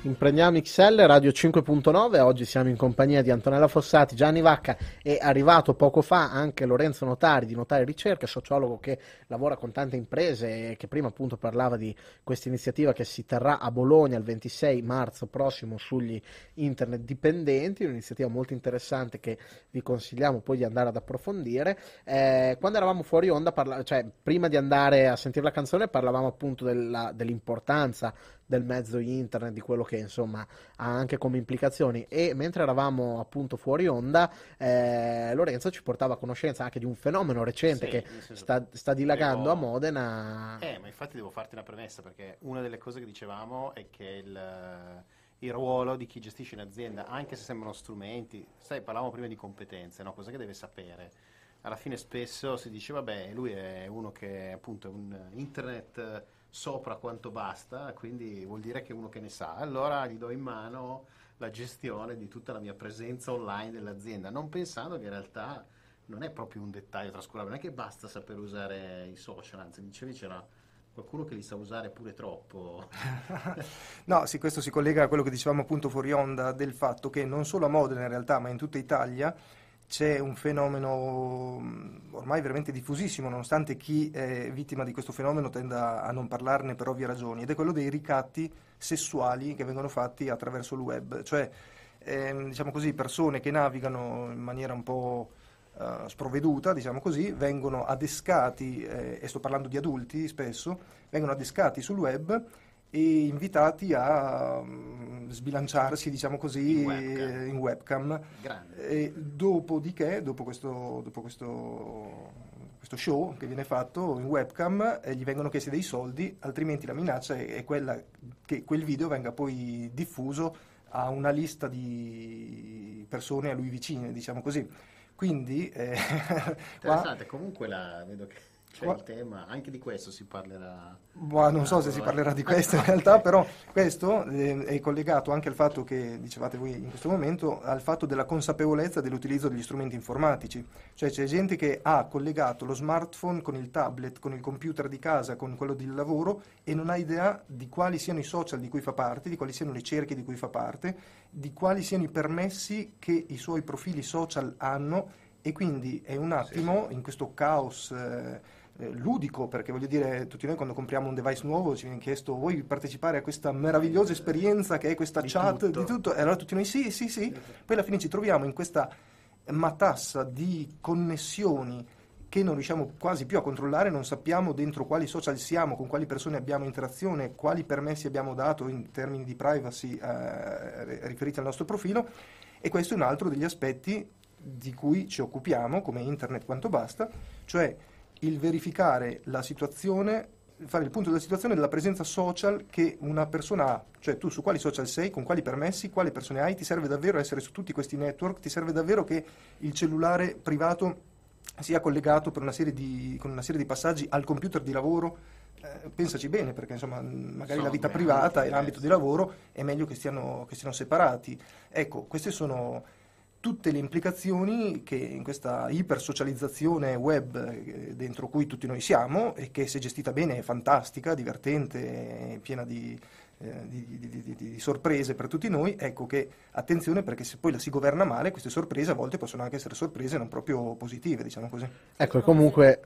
Imprendiamo XL Radio 5.9, oggi siamo in compagnia di Antonella Fossati, Gianni Vacca e arrivato poco fa anche Lorenzo Notari di Notari Ricerca, sociologo che lavora con tante imprese e che prima appunto parlava di questa iniziativa che si terrà a Bologna il 26 marzo prossimo sugli internet dipendenti, un'iniziativa molto interessante che vi consigliamo poi di andare ad approfondire. Eh, quando eravamo fuori onda, parla- cioè prima di andare a sentire la canzone parlavamo appunto della, dell'importanza del mezzo internet, di quello che insomma ha anche come implicazioni. E mentre eravamo appunto fuori onda, eh, Lorenzo ci portava a conoscenza anche di un fenomeno recente sì, che sta, sta, dilagando devo... a Modena. Eh, ma infatti devo farti una premessa perché una delle cose che dicevamo è che il eh, il ruolo di chi gestisce un'azienda, anche se sembrano strumenti, sai, parlavamo prima di competenze, no? cosa che deve sapere. Alla fine spesso si dice, vabbè, lui è uno che appunto è un internet sopra quanto basta, quindi vuol dire che uno che ne sa. Allora gli do in mano la gestione di tutta la mia presenza online dell'azienda, non pensando che in realtà non è proprio un dettaglio trascurabile, non è che basta saper usare i social, anzi dicevi c'era qualcuno che li sa usare pure troppo. no, sì, questo si collega a quello che dicevamo appunto fuori onda del fatto che non solo a Modena in realtà, ma in tutta Italia c'è un fenomeno mm, ormai veramente diffusissimo, nonostante chi è vittima di questo fenomeno tenda a non parlarne per ovvie ragioni, ed è quello dei ricatti sessuali che vengono fatti attraverso il web, cioè ehm, diciamo così, persone che navigano in maniera un po' eh, sprovveduta, diciamo così, vengono adescati, eh, e sto parlando di adulti spesso, vengono adescati sul web e invitati a mm, sbilanciarsi, diciamo così, in webcam. Eh, in webcam. E dopodiché, dopo questo, dopo questo, questo show che viene fatto in webcam, eh, gli vengono chiesti dei soldi, altrimenti la minaccia è, è quella che quel video venga poi diffuso a una lista di persone a lui vicine, diciamo così. Quindi, eh, interessante, qua... comunque la, vedo che c'è Qua... il tema, anche di questo si parlerà. Boh, non so se si parlerà di questo in realtà, però questo eh, è collegato anche al fatto che, dicevate voi in questo momento, al fatto della consapevolezza dell'utilizzo degli strumenti informatici. Cioè c'è gente che ha collegato lo smartphone con il tablet, con il computer di casa, con quello del lavoro e non ha idea di quali siano i social di cui fa parte, di quali siano le cerchie di cui fa parte, di quali siano i permessi che i suoi profili social hanno e quindi è un attimo sì, sì. in questo caos... Eh, eh, ludico, perché voglio dire, tutti noi quando compriamo un device nuovo ci viene chiesto vuoi partecipare a questa meravigliosa esperienza che è questa di chat, tutto. di tutto, e allora tutti noi sì, sì, sì, poi alla fine ci troviamo in questa matassa di connessioni che non riusciamo quasi più a controllare, non sappiamo dentro quali social siamo, con quali persone abbiamo interazione, quali permessi abbiamo dato in termini di privacy eh, riferiti al nostro profilo e questo è un altro degli aspetti di cui ci occupiamo come internet quanto basta, cioè il verificare la situazione fare il punto della situazione della presenza social che una persona ha, cioè tu su quali social sei, con quali permessi, quali persone hai, ti serve davvero essere su tutti questi network, ti serve davvero che il cellulare privato sia collegato una di, con una serie di passaggi al computer di lavoro. Eh, pensaci bene, perché insomma, magari so, la vita privata e eh, l'ambito di lavoro è meglio che siano, che stiano separati. Ecco, queste sono tutte le implicazioni che in questa ipersocializzazione web eh, dentro cui tutti noi siamo e che se gestita bene è fantastica, divertente, piena di, eh, di, di, di, sorprese per tutti noi, ecco che attenzione perché se poi la si governa male queste sorprese a volte possono anche essere sorprese non proprio positive, diciamo così. Ecco, e comunque...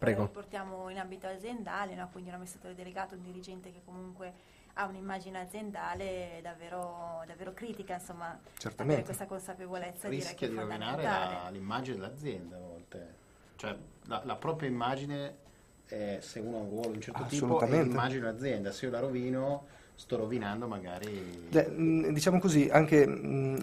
Prego. Portiamo in ambito aziendale, no? quindi un amministratore delegato, un dirigente che comunque ha un'immagine aziendale davvero, davvero critica, insomma, Certamente. questa consapevolezza rischia di rovinare la, l'immagine dell'azienda a volte, cioè la, la propria immagine è, se uno ha un ruolo di un certo tipo è l'immagine dell'azienda, se io la rovino sto rovinando magari... Diciamo così, anche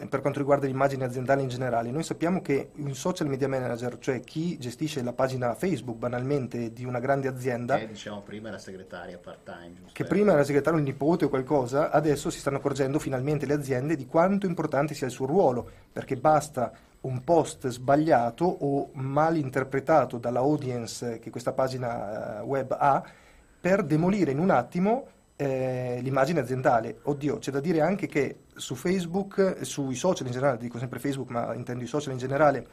per quanto riguarda l'immagine aziendale in generale, noi sappiamo che un social media manager, cioè chi gestisce la pagina Facebook banalmente di una grande azienda... Che diciamo prima era segretaria part-time, giusto? Che prima era segretario il nipote o qualcosa, adesso si stanno accorgendo finalmente le aziende di quanto importante sia il suo ruolo, perché basta un post sbagliato o mal interpretato dalla audience che questa pagina eh, web ha per demolire in un attimo eh, l'immagine aziendale. Oddio, c'è da dire anche che su Facebook, sui social in generale, dico sempre Facebook ma intendo i social in generale,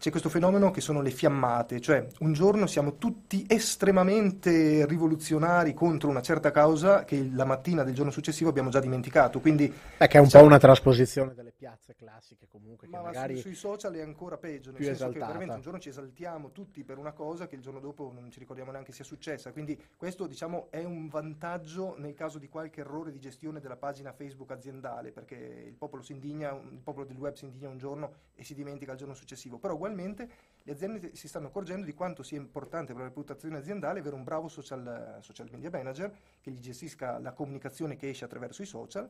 c'è questo fenomeno che sono le fiammate, cioè un giorno siamo tutti estremamente rivoluzionari contro una certa causa che la mattina del giorno successivo abbiamo già dimenticato. Quindi, è che è un diciamo, po' una trasposizione delle piazze classiche comunque. Ma magari sui social è ancora peggio, nel senso esaltata. che veramente un giorno ci esaltiamo tutti per una cosa che il giorno dopo non ci ricordiamo neanche sia successa. Quindi questo diciamo è un vantaggio nel caso di qualche errore di gestione della pagina Facebook aziendale, perché il popolo si indigna, il popolo del web si indigna un giorno e si dimentica il giorno successivo. Però, attualmente le aziende si stanno accorgendo di quanto sia importante per la reputazione aziendale avere un bravo social, social media manager che gli gestisca la comunicazione che esce attraverso i social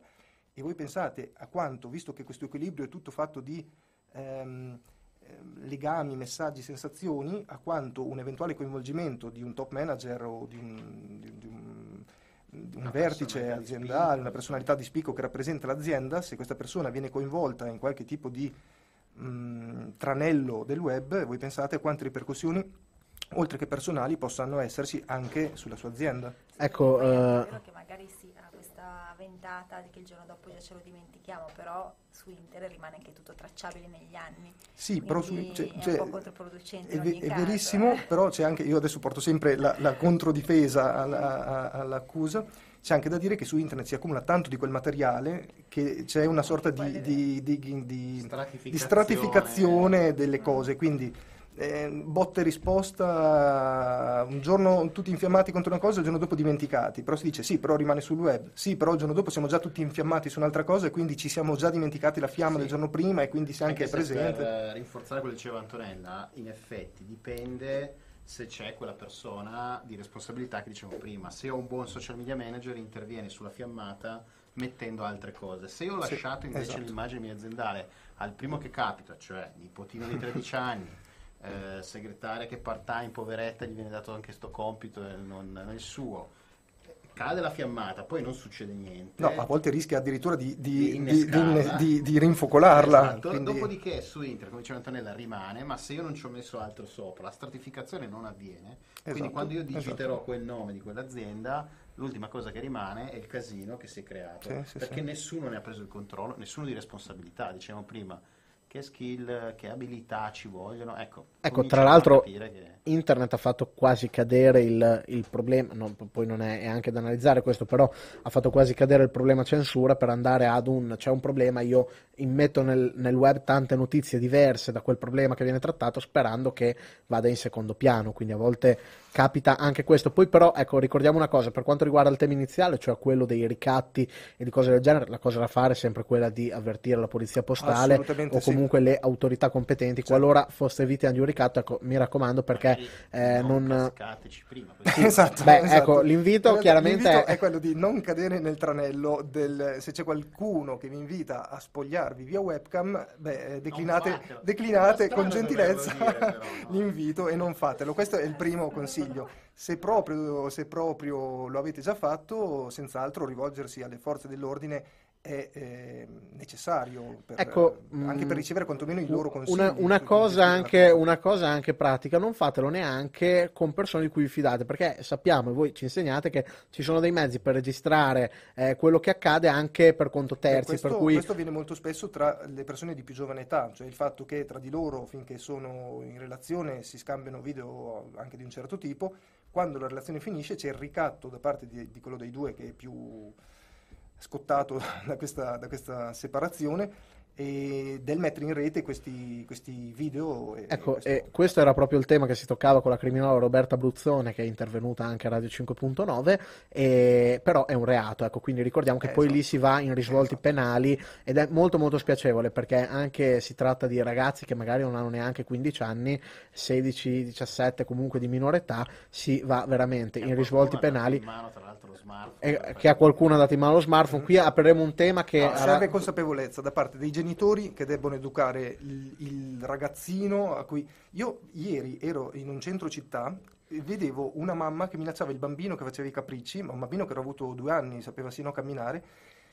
e voi pensate a quanto, visto che questo equilibrio è tutto fatto di ehm, ehm legami, messaggi, sensazioni, a quanto un eventuale coinvolgimento di un top manager o di un, di, di un, di un vertice aziendale, una personalità di spicco che rappresenta l'azienda, se questa persona viene coinvolta in qualche tipo di mh, tranello del web, voi pensate quante ripercussioni, oltre che personali, possano esserci anche sulla sua azienda. Sì, ecco, è eh, vero che magari si ha questa ventata di che il giorno dopo già ce lo dimentichiamo, però su internet rimane anche tutto tracciabile negli anni. Sì, però su, cioè, è un cioè, po' controproducente. È, ve, è verissimo, eh. però c'è anche, io adesso porto sempre la, la controdifesa alla, all'accusa c'è anche da dire che su internet si accumula tanto di quel materiale che c'è una sorta di, di, di, di stratificazione delle cose, quindi eh, botta e risposta, un giorno tutti infiammati contro una cosa, il giorno dopo dimenticati, però si dice sì, però rimane sul web, sì, però il giorno dopo siamo già tutti infiammati su un'altra cosa e quindi ci siamo già dimenticati la fiamma sì. del giorno prima e quindi si anche, anche è presente. Per rinforzare quello che diceva Antonella, in effetti dipende se c'è quella persona di responsabilità che dicevo prima. Se ho un buon social media manager interviene sulla fiammata mettendo altre cose. Se io ho lasciato invece esatto. l'immagine mia aziendale al primo che capita, cioè nipotino di 13 anni, eh, segretaria che part time, poveretta, gli viene dato anche questo compito e non, non il suo, cade la fiammata, poi non succede niente. No, a volte rischia addirittura di, di, di, di rinfocolarla. Esatto. Quindi... Dopodiché su Internet, come diceva Antonella, rimane, ma se io non ci ho messo altro sopra, la stratificazione non avviene. Esatto. Quindi quando io esatto. digiterò esatto. quel nome di quell'azienda, l'ultima cosa che rimane è il casino che si è creato, sì, sì, perché sì. nessuno ne ha preso il controllo, nessuno di responsabilità, diciamo prima che skill, che abilità ci vogliono. Ecco, ecco tra l'altro che... internet ha fatto quasi cadere il, il problema, no, poi non è, è, anche da analizzare questo, però ha fatto quasi cadere il problema censura per andare ad un, c'è un problema, io immetto nel, nel web tante notizie diverse da quel problema che viene trattato sperando che vada in secondo piano, quindi a volte capita anche questo. Poi però, ecco, ricordiamo una cosa, per quanto riguarda il tema iniziale, cioè quello dei ricatti e di cose del genere, la cosa da fare è sempre quella di avvertire la polizia postale o comunque sì. le autorità competenti, certo. qualora foste vittima di un ricatto, ecco, mi raccomando perché eh, non... non... prima. Sì. esatto, Beh, ecco, esatto. ecco, l'invito esatto, chiaramente l'invito è... è... quello di non cadere nel tranello del... se c'è qualcuno che vi invita a spogliarvi via webcam, beh, eh, declinate, declinate con gentilezza dire, però, no? l'invito e non fatelo. Questo è il primo consiglio consiglio, se proprio, se proprio lo avete già fatto, senz'altro rivolgersi alle forze dell'ordine è eh, necessario per, ecco, eh, anche per mm, ricevere quantomeno i loro consigli. Una, una, cosa anche, una, cosa anche, pratica, non fatelo neanche con persone di cui vi fidate, perché sappiamo, e voi ci insegnate, che ci sono dei mezzi per registrare eh, quello che accade anche per conto terzi. Questo, per cui... questo, avviene molto spesso tra le persone di più giovane età, cioè il fatto che tra di loro, finché sono in relazione, si scambiano video anche di un certo tipo, quando la relazione finisce c'è il ricatto da parte di, di quello dei due che è più scottato da questa, da questa separazione e del mettere in rete questi, questi video. E, ecco, questo... E questo era proprio il tema che si toccava con la criminologa Roberta Bruzzone, che è intervenuta anche a Radio 5.9, e... però è un reato, ecco, quindi ricordiamo che eh, poi lì esatto. si va in risvolti esatto. penali ed è molto molto spiacevole perché anche si tratta di ragazzi che magari non hanno neanche 15 anni, 16, 17 comunque di minore età, si va veramente in risvolti penali. In mano, smartphone, che a qualcuno ha dato in mano lo smartphone, mm-hmm. qui apriremo un tema che... No, serve alla... consapevolezza da parte dei genitori genitori che debbono educare il, il ragazzino a cui... Io ieri ero in un centro città vedevo una mamma che minacciava il bambino che faceva i capricci, ma un bambino che era avuto due anni, sapeva sino camminare,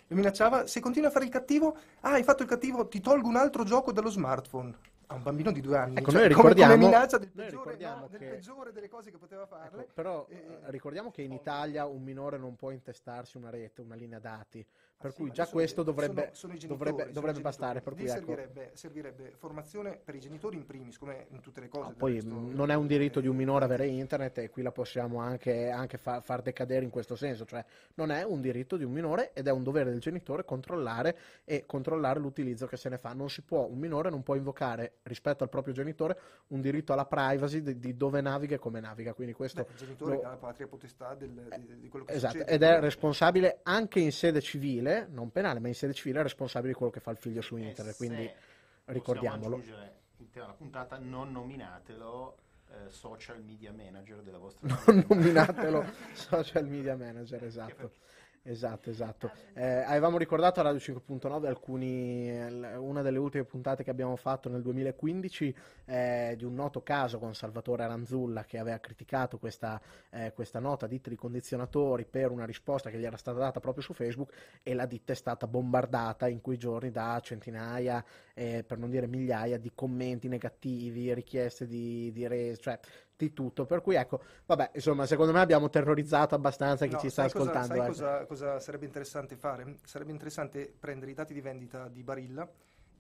lo minacciava, se continui a fare il cattivo, ah hai fatto il cattivo, ti tolgo un altro gioco dallo smartphone. A un bambino di due anni, ecco, cioè, noi ricordiamo, come, come minaccia del peggiore, no, che, del peggiore, delle cose che poteva fare. Ecco, però eh, eh, ricordiamo che in Italia un minore non può intestarsi una rete, una linea dati. Ah, per ah, cui sì, già questo dovrebbe, sono, sono genitori, dovrebbe, dovrebbe bastare. Per cui, ecco. servirebbe, ecco. servirebbe, formazione per i genitori in primis, come in tutte le cose. Ah, poi resto, non è un diritto eh, di un minore avere internet e qui la possiamo anche, anche fa, far decadere in questo senso, cioè non è un diritto di un minore ed è un dovere del genitore controllare e controllare l'utilizzo che se ne fa. Non si può, un minore non può invocare rispetto al proprio genitore un diritto alla privacy di, di dove naviga e come naviga. Quindi questo Beh, il genitore lo... ha la patria potestà del, di, di, quello che esatto, succede. Ed è responsabile anche in sede civile civile, non penale, ma in sede civile è responsabile di quello che fa il figlio su eh, internet, quindi ricordiamolo. Intera la puntata, non nominatelo eh, social media manager della vostra Non nominatelo social media manager, esatto. Esatto, esatto. Ah, eh, avevamo ricordato a Radio 5.9 alcuni, eh, una delle ultime puntate che abbiamo fatto nel 2015 eh, di un noto caso con Salvatore Aranzulla che aveva criticato questa, eh, questa nota ditta di condizionatori per una risposta che gli era stata data proprio su Facebook e la ditta è stata bombardata in quei giorni da centinaia, eh, per non dire migliaia, di commenti negativi, richieste di, di resa, cioè di tutto. Per cui ecco, vabbè, insomma, secondo me abbiamo terrorizzato abbastanza chi no, ci sta cosa, ascoltando. Sai ecco. cosa, cosa, sarebbe interessante fare? Sarebbe interessante prendere i dati di vendita di Barilla.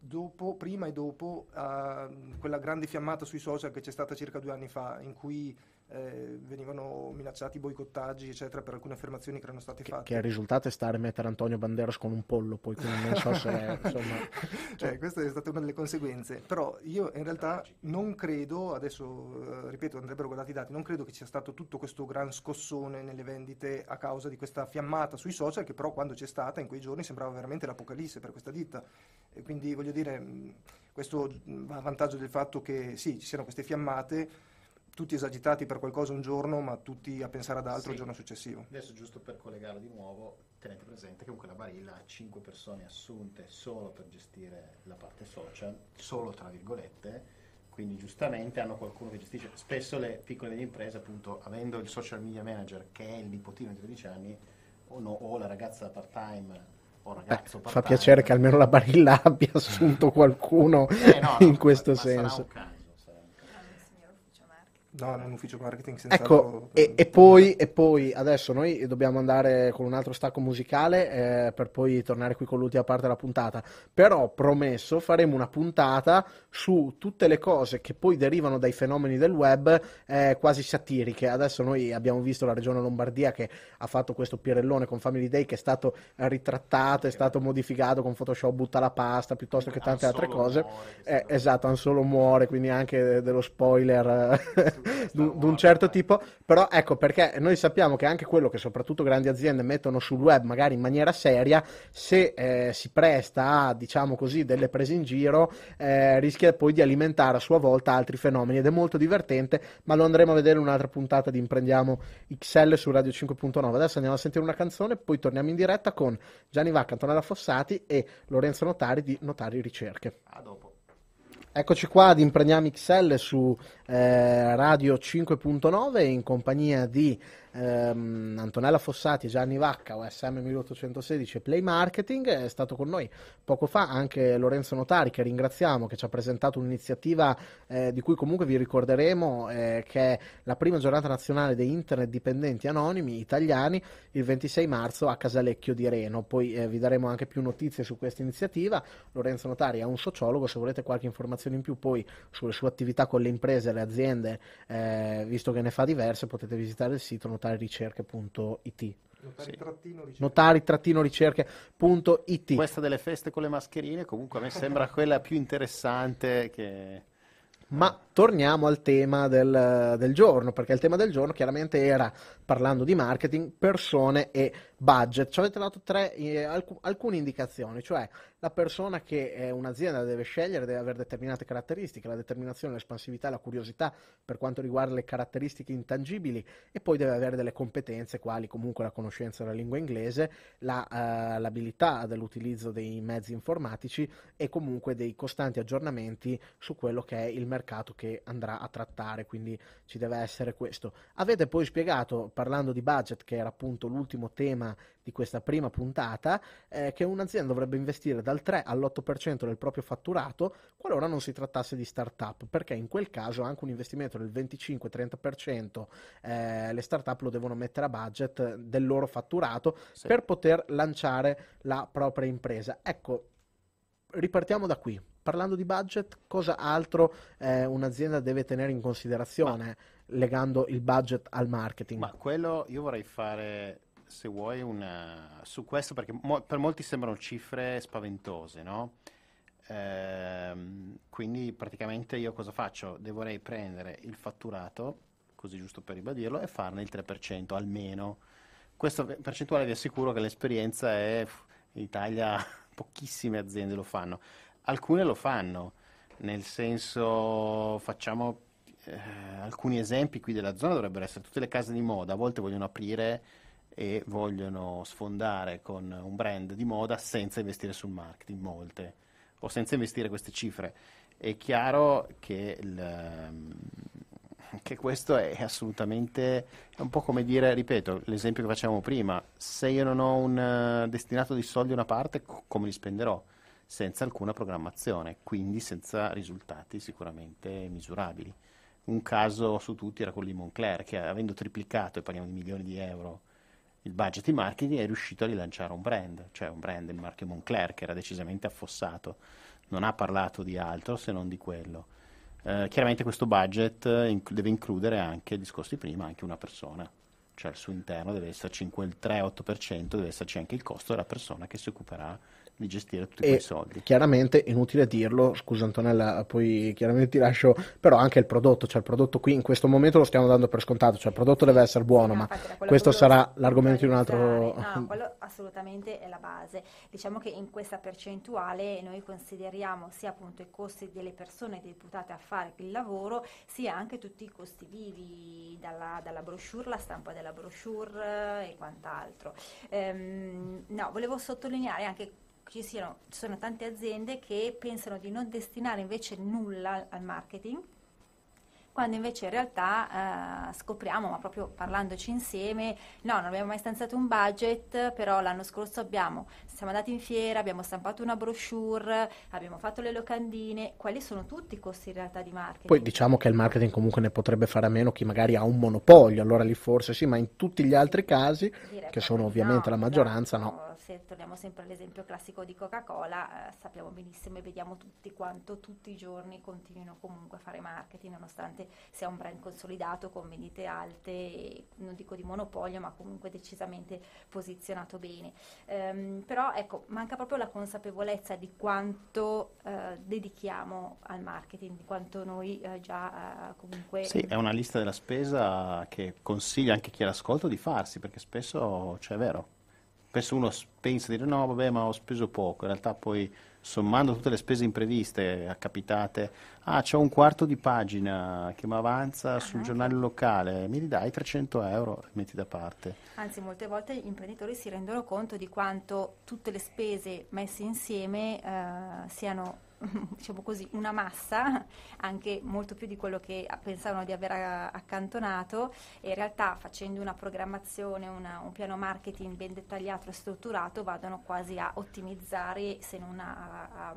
Dopo, prima e dopo uh, quella grande fiammata sui social che c'è stata circa due anni fa, in cui eh, venivano minacciati boicottaggi, eccetera, per alcune affermazioni che erano state che, fatte. Che il risultato è stare a mettere Antonio Banderas con un pollo, poi quindi non so se... insomma... Eh, cioè, questa è stata una delle conseguenze, però io in realtà non credo, adesso eh, ripeto, andrebbero guardati i dati, non credo che sia stato tutto questo gran scossone nelle vendite a causa di questa fiammata sui social, che però quando c'è stata in quei giorni sembrava veramente l'apocalisse per questa ditta. E quindi voglio dire, mm, questo va a vantaggio del fatto che sì, ci siano queste fiammate, tutti esagitati per qualcosa un giorno, ma tutti a pensare ad altro sì. il giorno successivo. Adesso, giusto per collegarlo di nuovo, tenete presente che comunque la Barilla ha 5 persone assunte solo per gestire la parte social, solo tra virgolette, quindi giustamente hanno qualcuno che gestisce. Spesso le piccole e medie imprese, appunto, avendo il social media manager che è il nipotino di 13 anni, o, no, o la ragazza part-time Beh, fa piacere che almeno la Barilla abbia assunto qualcuno eh, no, no, in questo senso. No, è un ufficio marketing senza Ecco, e, e, poi, e, poi, adesso noi dobbiamo andare con un altro stacco musicale eh, per poi tornare qui con l'ultima parte della puntata. Però, promesso, faremo una puntata su tutte le cose che poi derivano dai fenomeni del web eh, quasi satiriche. Adesso noi abbiamo visto la regione Lombardia che ha fatto questo pirellone con Family Day che è stato ritrattato, è stato modificato con Photoshop, butta la pasta, piuttosto che tante altre cose. Muore, eh, esatto, Han Solo muore, quindi anche dello spoiler d'un certo tipo, però ecco perché noi sappiamo che anche quello che soprattutto grandi aziende mettono sul web magari in maniera seria, se eh, si presta a diciamo così delle prese in giro, eh, rischia poi di alimentare a sua volta altri fenomeni ed è molto divertente, ma lo andremo a vedere in un'altra puntata di Imprendiamo XL su Radio 5.9. Adesso andiamo a sentire una canzone, poi torniamo in diretta con Gianni Vacca, Antonella Fossati e Lorenzo Notari di Notari Ricerche. A dopo. Eccoci qua ad Impreniam XL su eh, Radio 5.9 in compagnia di ehm, Antonella Fossati, Gianni Vacca, OSM 1816 e Play Marketing. È stato con noi poco fa anche Lorenzo Notari, che ringraziamo, che ci ha presentato un'iniziativa eh, di cui comunque vi ricorderemo, eh, che è la prima giornata nazionale dei internet dipendenti anonimi italiani il 26 marzo a Casalecchio di Reno. Poi eh, vi daremo anche più notizie su questa iniziativa. Lorenzo Notari è un sociologo, se volete qualche informazione in più poi sulle sue attività con le imprese e le aziende, eh, visto che ne fa diverse, potete visitare il sito notari notari-ricerche.it. Notari-ricerche.it. Questa delle feste con le mascherine comunque a me sembra quella più interessante che... Ma torniamo al tema del, del, giorno, perché il tema del giorno chiaramente era, parlando di marketing, persone e budget, ci avete dato tre, eh, alc- alcune indicazioni, cioè la persona che è eh, un'azienda deve scegliere deve avere determinate caratteristiche, la determinazione, l'espansività, la curiosità per quanto riguarda le caratteristiche intangibili e poi deve avere delle competenze quali comunque la conoscenza della lingua inglese, la, eh, l'abilità dell'utilizzo dei mezzi informatici e comunque dei costanti aggiornamenti su quello che è il mercato che andrà a trattare, quindi ci deve essere questo. Avete poi spiegato, parlando di budget, che era appunto l'ultimo tema di questa prima puntata, eh, che un'azienda dovrebbe investire dal 3 all'8% del proprio fatturato qualora non si trattasse di start-up, perché in quel caso anche un investimento del 25-30% eh, le start-up lo devono mettere a budget del loro fatturato sì. per poter lanciare la propria impresa. Ecco, ripartiamo da qui. Parlando di budget, cosa altro eh, un'azienda deve tenere in considerazione Ma... legando il budget al marketing? Ma quello io vorrei fare se vuoi, una... su questo, perché mo- per molti sembrano cifre spaventose, no? Ehm, quindi praticamente io cosa faccio? Dovrei prendere il fatturato, così giusto per ribadirlo, e farne il 3% almeno. Questo percentuale vi assicuro che l'esperienza è... In Italia pochissime aziende lo fanno. Alcune lo fanno, nel senso facciamo eh, alcuni esempi qui della zona dovrebbero essere tutte le case di moda, a volte vogliono aprire e vogliono sfondare con un brand di moda senza investire sul marketing, molte, o senza investire queste cifre. È chiaro che, il, ehm, che questo è assolutamente, è un po' come dire, ripeto, l'esempio che facevamo prima, se io non ho un eh, destinato di soldi a una parte, come li spenderò? Senza alcuna programmazione, quindi senza risultati sicuramente misurabili. Un caso su tutti era quello di Moncler, che avendo triplicato, e parliamo di milioni di euro, il budget di marketing è riuscito a rilanciare un brand, cioè un brand, il marchio Moncler, che era decisamente affossato, non ha parlato di altro se non di quello. Eh, chiaramente questo budget eh, inc- deve includere anche il discorso di prima, anche una persona, cioè al suo interno deve esserci in quel 3-8%, deve esserci anche il costo della persona che si occuperà di gestire tutti e quei soldi. Chiaramente, inutile dirlo, scusa Antonella, poi chiaramente ti lascio, però anche il prodotto, cioè il prodotto qui in questo momento lo stiamo dando per scontato, cioè il prodotto deve essere buono, no, ma questo sarà l'argomento di un altro... No, quello assolutamente è la base. Diciamo che in questa percentuale noi consideriamo sia appunto i costi delle persone deputate a fare il lavoro, sia anche tutti i costi vivi, dalla, dalla brochure, la stampa della brochure eh, e quant'altro. Ehm, no, volevo sottolineare anche ci, siano, ci sono tante aziende che pensano di non destinare invece nulla al marketing quando invece in realtà eh, scopriamo, ma proprio parlandoci insieme, no, non abbiamo mai stanziato un budget, però l'anno scorso abbiamo, siamo andati in fiera, abbiamo stampato una brochure, abbiamo fatto le locandine, quali sono tutti i costi in realtà di marketing. Poi diciamo che il marketing comunque ne potrebbe fare a meno chi magari ha un monopolio, allora lì forse sì, ma in tutti gli altri casi, Direi che sono ovviamente no, la maggioranza, esatto. no. Se torniamo sempre all'esempio classico di Coca-Cola, eh, sappiamo benissimo e vediamo tutti quanto tutti i giorni continuino comunque a fare marketing, nonostante se è un brand consolidato con vendite alte, non dico di monopolio, ma comunque decisamente posizionato bene. Um, però ecco, manca proprio la consapevolezza di quanto uh, dedichiamo al marketing, di quanto noi uh, già uh, comunque... Sì, è una lista della spesa che consiglia anche chi è all'ascolto di farsi, perché spesso, cioè vero, spesso uno pensa di dire no, vabbè, ma ho speso poco, in realtà poi sommando tutte le spese impreviste accapitate, ah c'è un quarto di pagina che mi avanza ah, sul giornale locale, mi ridai 300 euro, e metti da parte. Anzi, molte volte gli imprenditori si rendono conto di quanto tutte le spese messe insieme eh, siano diciamo così, una massa, anche molto più di quello che pensavano di aver accantonato e in realtà facendo una programmazione, una, un piano marketing ben dettagliato e strutturato vadano quasi a ottimizzare se non a, a, a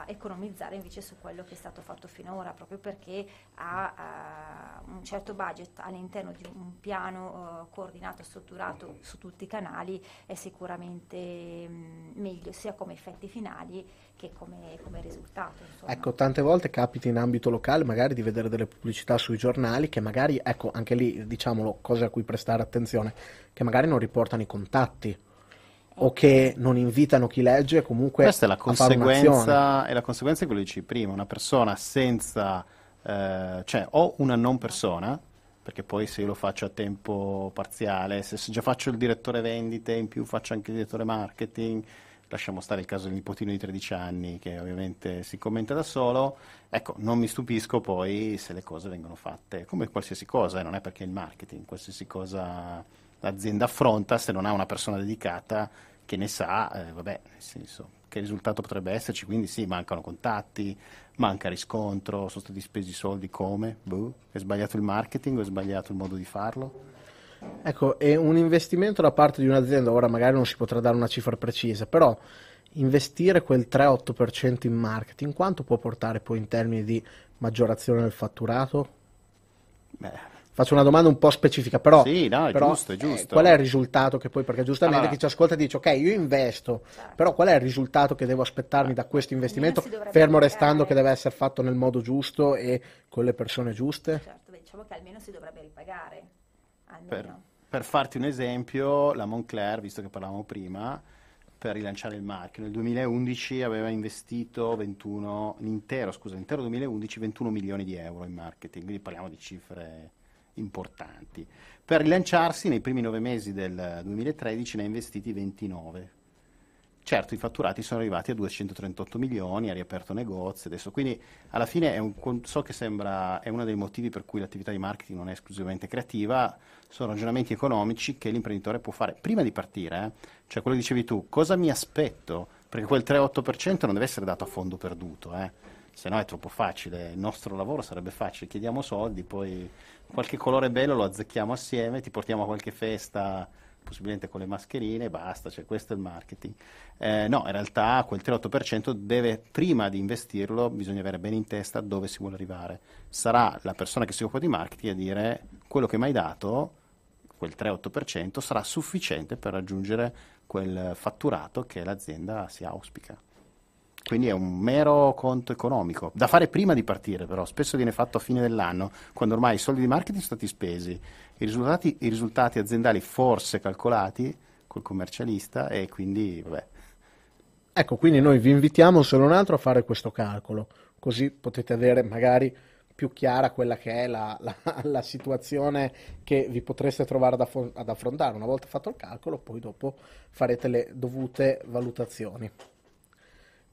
a economizzare invece su quello che è stato fatto finora, proprio perché ha uh, un certo budget all'interno di un piano uh, coordinato, strutturato su tutti i canali, è sicuramente mh, mm, meglio sia come effetti finali che come, come risultato. Insomma. Ecco, tante volte capita in ambito locale magari di vedere delle pubblicità sui giornali che magari, ecco, anche lì diciamolo, cose a cui prestare attenzione, che magari non riportano i contatti o che non invitano chi legge comunque questa è la conseguenza è la conseguenza di quello che dici prima una persona senza eh, cioè o una non persona perché poi se io lo faccio a tempo parziale se già faccio il direttore vendite in più faccio anche il direttore marketing lasciamo stare il caso del nipotino di 13 anni che ovviamente si commenta da solo ecco non mi stupisco poi se le cose vengono fatte come qualsiasi cosa eh, non è perché il marketing qualsiasi cosa l'azienda affronta se non ha una persona dedicata che ne sa, eh, vabbè, nel senso, che risultato potrebbe esserci? Quindi sì, mancano contatti, manca riscontro, sono stati spesi i soldi come? Boh. È sbagliato il marketing o è sbagliato il modo di farlo? Ecco, è un investimento da parte di un'azienda, ora magari non si potrà dare una cifra precisa, però investire quel 3-8% in marketing quanto può portare poi in termini di maggiorazione del fatturato? Beh, faccio una domanda un po' specifica, però, sì, no, è però, giusto, è eh, giusto. Eh, qual è il risultato che poi, perché giustamente allora. chi ci ascolta dice ok, io investo, certo. però qual è il risultato che devo aspettarmi da questo investimento, fermo restando che deve essere fatto nel modo giusto e con le persone giuste? Certo, beh, diciamo che almeno si dovrebbe ripagare, per, per farti un esempio, la Moncler, visto che parlavamo prima, per rilanciare il marchio. Nel 2011 aveva investito 21, l'intero, scusa, l'intero 2011 21 milioni di euro in marketing, quindi parliamo di cifre importanti. Per rilanciarsi nei primi nove mesi del 2013 ne ha investiti 29. Certo, i fatturati sono arrivati a 238 milioni, ha riaperto negozi adesso, quindi alla fine un, so che sembra, è uno dei motivi per cui l'attività di marketing non è esclusivamente creativa, sono ragionamenti economici che l'imprenditore può fare prima di partire, eh? cioè quello che dicevi tu, cosa mi aspetto? Perché quel 3-8% non deve essere dato a fondo perduto. Eh? se no è troppo facile, il nostro lavoro sarebbe facile, chiediamo soldi, poi qualche colore bello lo azzecchiamo assieme, ti portiamo a qualche festa possibilmente con le mascherine basta, cioè questo è il marketing. Eh, no, in realtà quel 3-8% deve, prima di investirlo, bisogna avere bene in testa dove si vuole arrivare. Sarà la persona che si occupa di marketing a dire quello che mi hai dato, quel 3-8% sarà sufficiente per raggiungere quel fatturato che l'azienda si auspica. Quindi è un mero conto economico, da fare prima di partire però, spesso viene fatto a fine dell'anno, quando ormai i soldi di marketing sono stati spesi, i risultati, i risultati aziendali forse calcolati col commercialista e quindi vabbè. Ecco, quindi noi vi invitiamo se non altro a fare questo calcolo, così potete avere magari più chiara quella che è la, la, la situazione che vi potreste trovare ad, ad affrontare. Una volta fatto il calcolo, poi dopo farete le dovute valutazioni.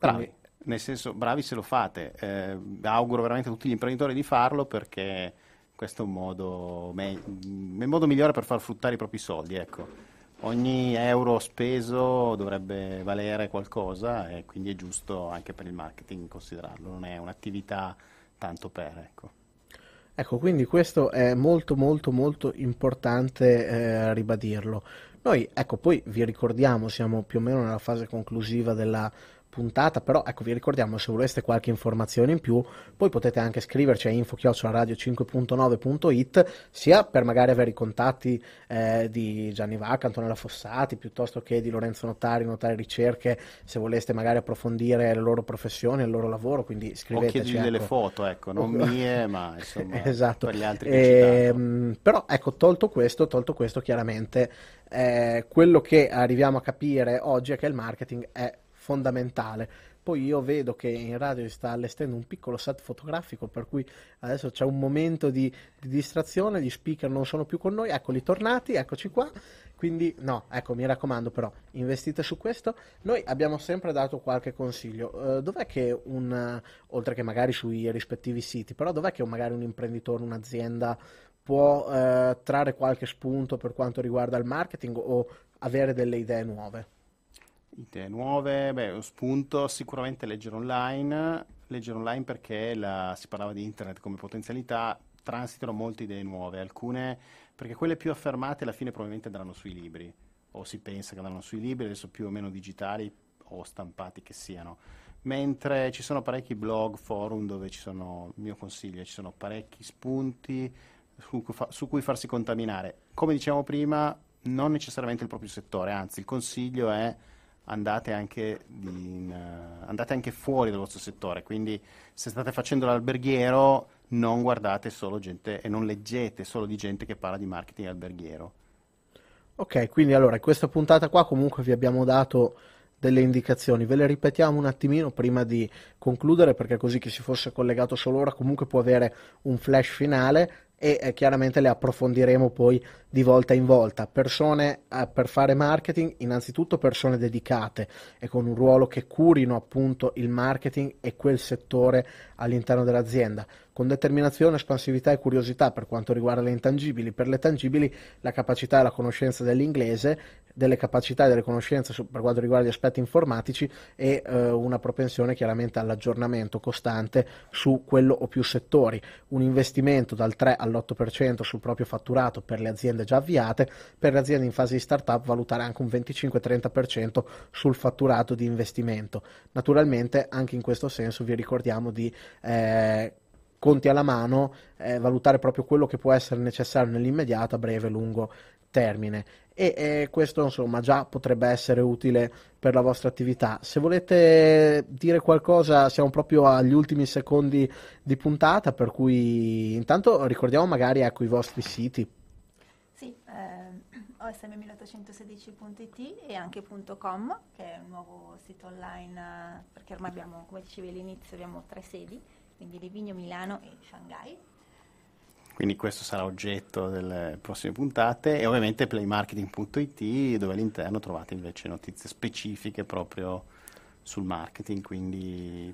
Bravi. Nel senso, bravi se lo fate. Eh, auguro veramente a tutti gli imprenditori di farlo perché questo è un modo, me- il modo migliore per far fruttare i propri soldi. Ecco. Ogni euro speso dovrebbe valere qualcosa e quindi è giusto anche per il marketing considerarlo, non è un'attività tanto per. Ecco. Ecco, quindi questo è molto molto molto importante eh, ribadirlo. Noi, ecco, poi vi ricordiamo, siamo più o meno nella fase conclusiva della puntata, però ecco vi ricordiamo se voleste qualche informazione in più, poi potete anche scriverci a info 59it sia per magari avere i contatti eh, di Gianni Vacca, Antonella Fossati, piuttosto che di Lorenzo Notari, Notari Ricerche, se voleste magari approfondire la loro professione, il loro lavoro, quindi scriveteci. O chiedi ecco. delle foto, ecco, non mie, ma insomma esatto. per gli altri che e, ehm, Però ecco, tolto questo, tolto questo chiaramente, eh, quello che arriviamo a capire oggi è che il marketing è fondamentale. Poi io vedo che in radio si sta allestendo un piccolo set fotografico, per cui adesso c'è un momento di, di distrazione, gli speaker non sono più con noi, eccoli tornati, eccoci qua. Quindi no, ecco, mi raccomando però, investite su questo. Noi abbiamo sempre dato qualche consiglio. Uh, dov'è che un, uh, oltre che magari sui rispettivi siti, però dov'è che magari un imprenditore, un'azienda può uh, trarre qualche spunto per quanto riguarda il marketing o avere delle idee nuove? idee nuove, beh, lo spunto sicuramente leggere online, leggere online perché la, si parlava di internet come potenzialità, transitano molte idee nuove, alcune perché quelle più affermate alla fine probabilmente andranno sui libri, o si pensa che andranno sui libri, adesso più o meno digitali o stampati che siano. Mentre ci sono parecchi blog, forum dove ci sono, il mio consiglio, ci sono parecchi spunti su, su cui farsi contaminare. Come dicevamo prima, non necessariamente il proprio settore, anzi il consiglio è andate anche, in, uh, andate anche fuori dal vostro settore, quindi se state facendo l'alberghiero non guardate solo gente e non leggete solo di gente che parla di marketing alberghiero. Ok, quindi allora in questa puntata qua comunque vi abbiamo dato delle indicazioni, ve le ripetiamo un attimino prima di concludere perché così chi si fosse collegato solo ora comunque può avere un flash finale e eh, chiaramente le approfondiremo poi di volta in volta. Persone eh, per fare marketing, innanzitutto persone dedicate e con un ruolo che curino appunto il marketing e quel settore all'interno dell'azienda, con determinazione, espansività e curiosità per quanto riguarda le intangibili, per le tangibili la capacità e la conoscenza dell'inglese, delle capacità e delle conoscenze su, per quanto riguarda gli aspetti informatici e eh, una propensione chiaramente all'aggiornamento costante su quello o più settori, un investimento dal 3 all'8 all'8% sul proprio fatturato per le aziende già avviate, per le aziende in fase di startup valutare anche un 25-30% sul fatturato di investimento. Naturalmente anche in questo senso vi ricordiamo di eh, conti alla mano, eh, valutare proprio quello che può essere necessario nell'immediato, a breve lungo termine e eh, questo insomma già potrebbe essere utile per la vostra attività. Se volete dire qualcosa siamo proprio agli ultimi secondi di puntata, per cui intanto ricordiamo magari ecco, i vostri siti. Sì, eh, osm1816.it e anche.com che è un nuovo sito online eh, perché ormai abbiamo, come dicevi all'inizio, abbiamo tre sedi, quindi Livigno, Milano e Shanghai quindi questo sarà oggetto delle prossime puntate e ovviamente playmarketing.it dove all'interno trovate invece notizie specifiche proprio sul marketing, quindi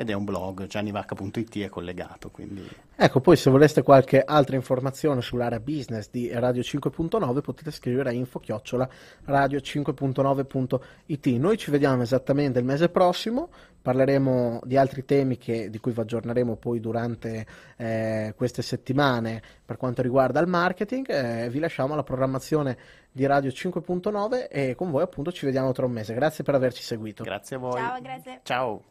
ed è un blog, giannivacca.it è collegato. Quindi... Ecco, poi se voleste qualche altra informazione sull'area business di Radio 5.9 potete scrivere a info-radio 5.9.it. Noi ci vediamo esattamente il mese prossimo, parleremo di altri temi che, di cui vi aggiorneremo poi durante eh, queste settimane per quanto riguarda il marketing. Eh, vi lasciamo alla programmazione di Radio 5.9 e con voi appunto ci vediamo tra un mese. Grazie per averci seguito. Grazie a voi. Ciao, grazie. Ciao.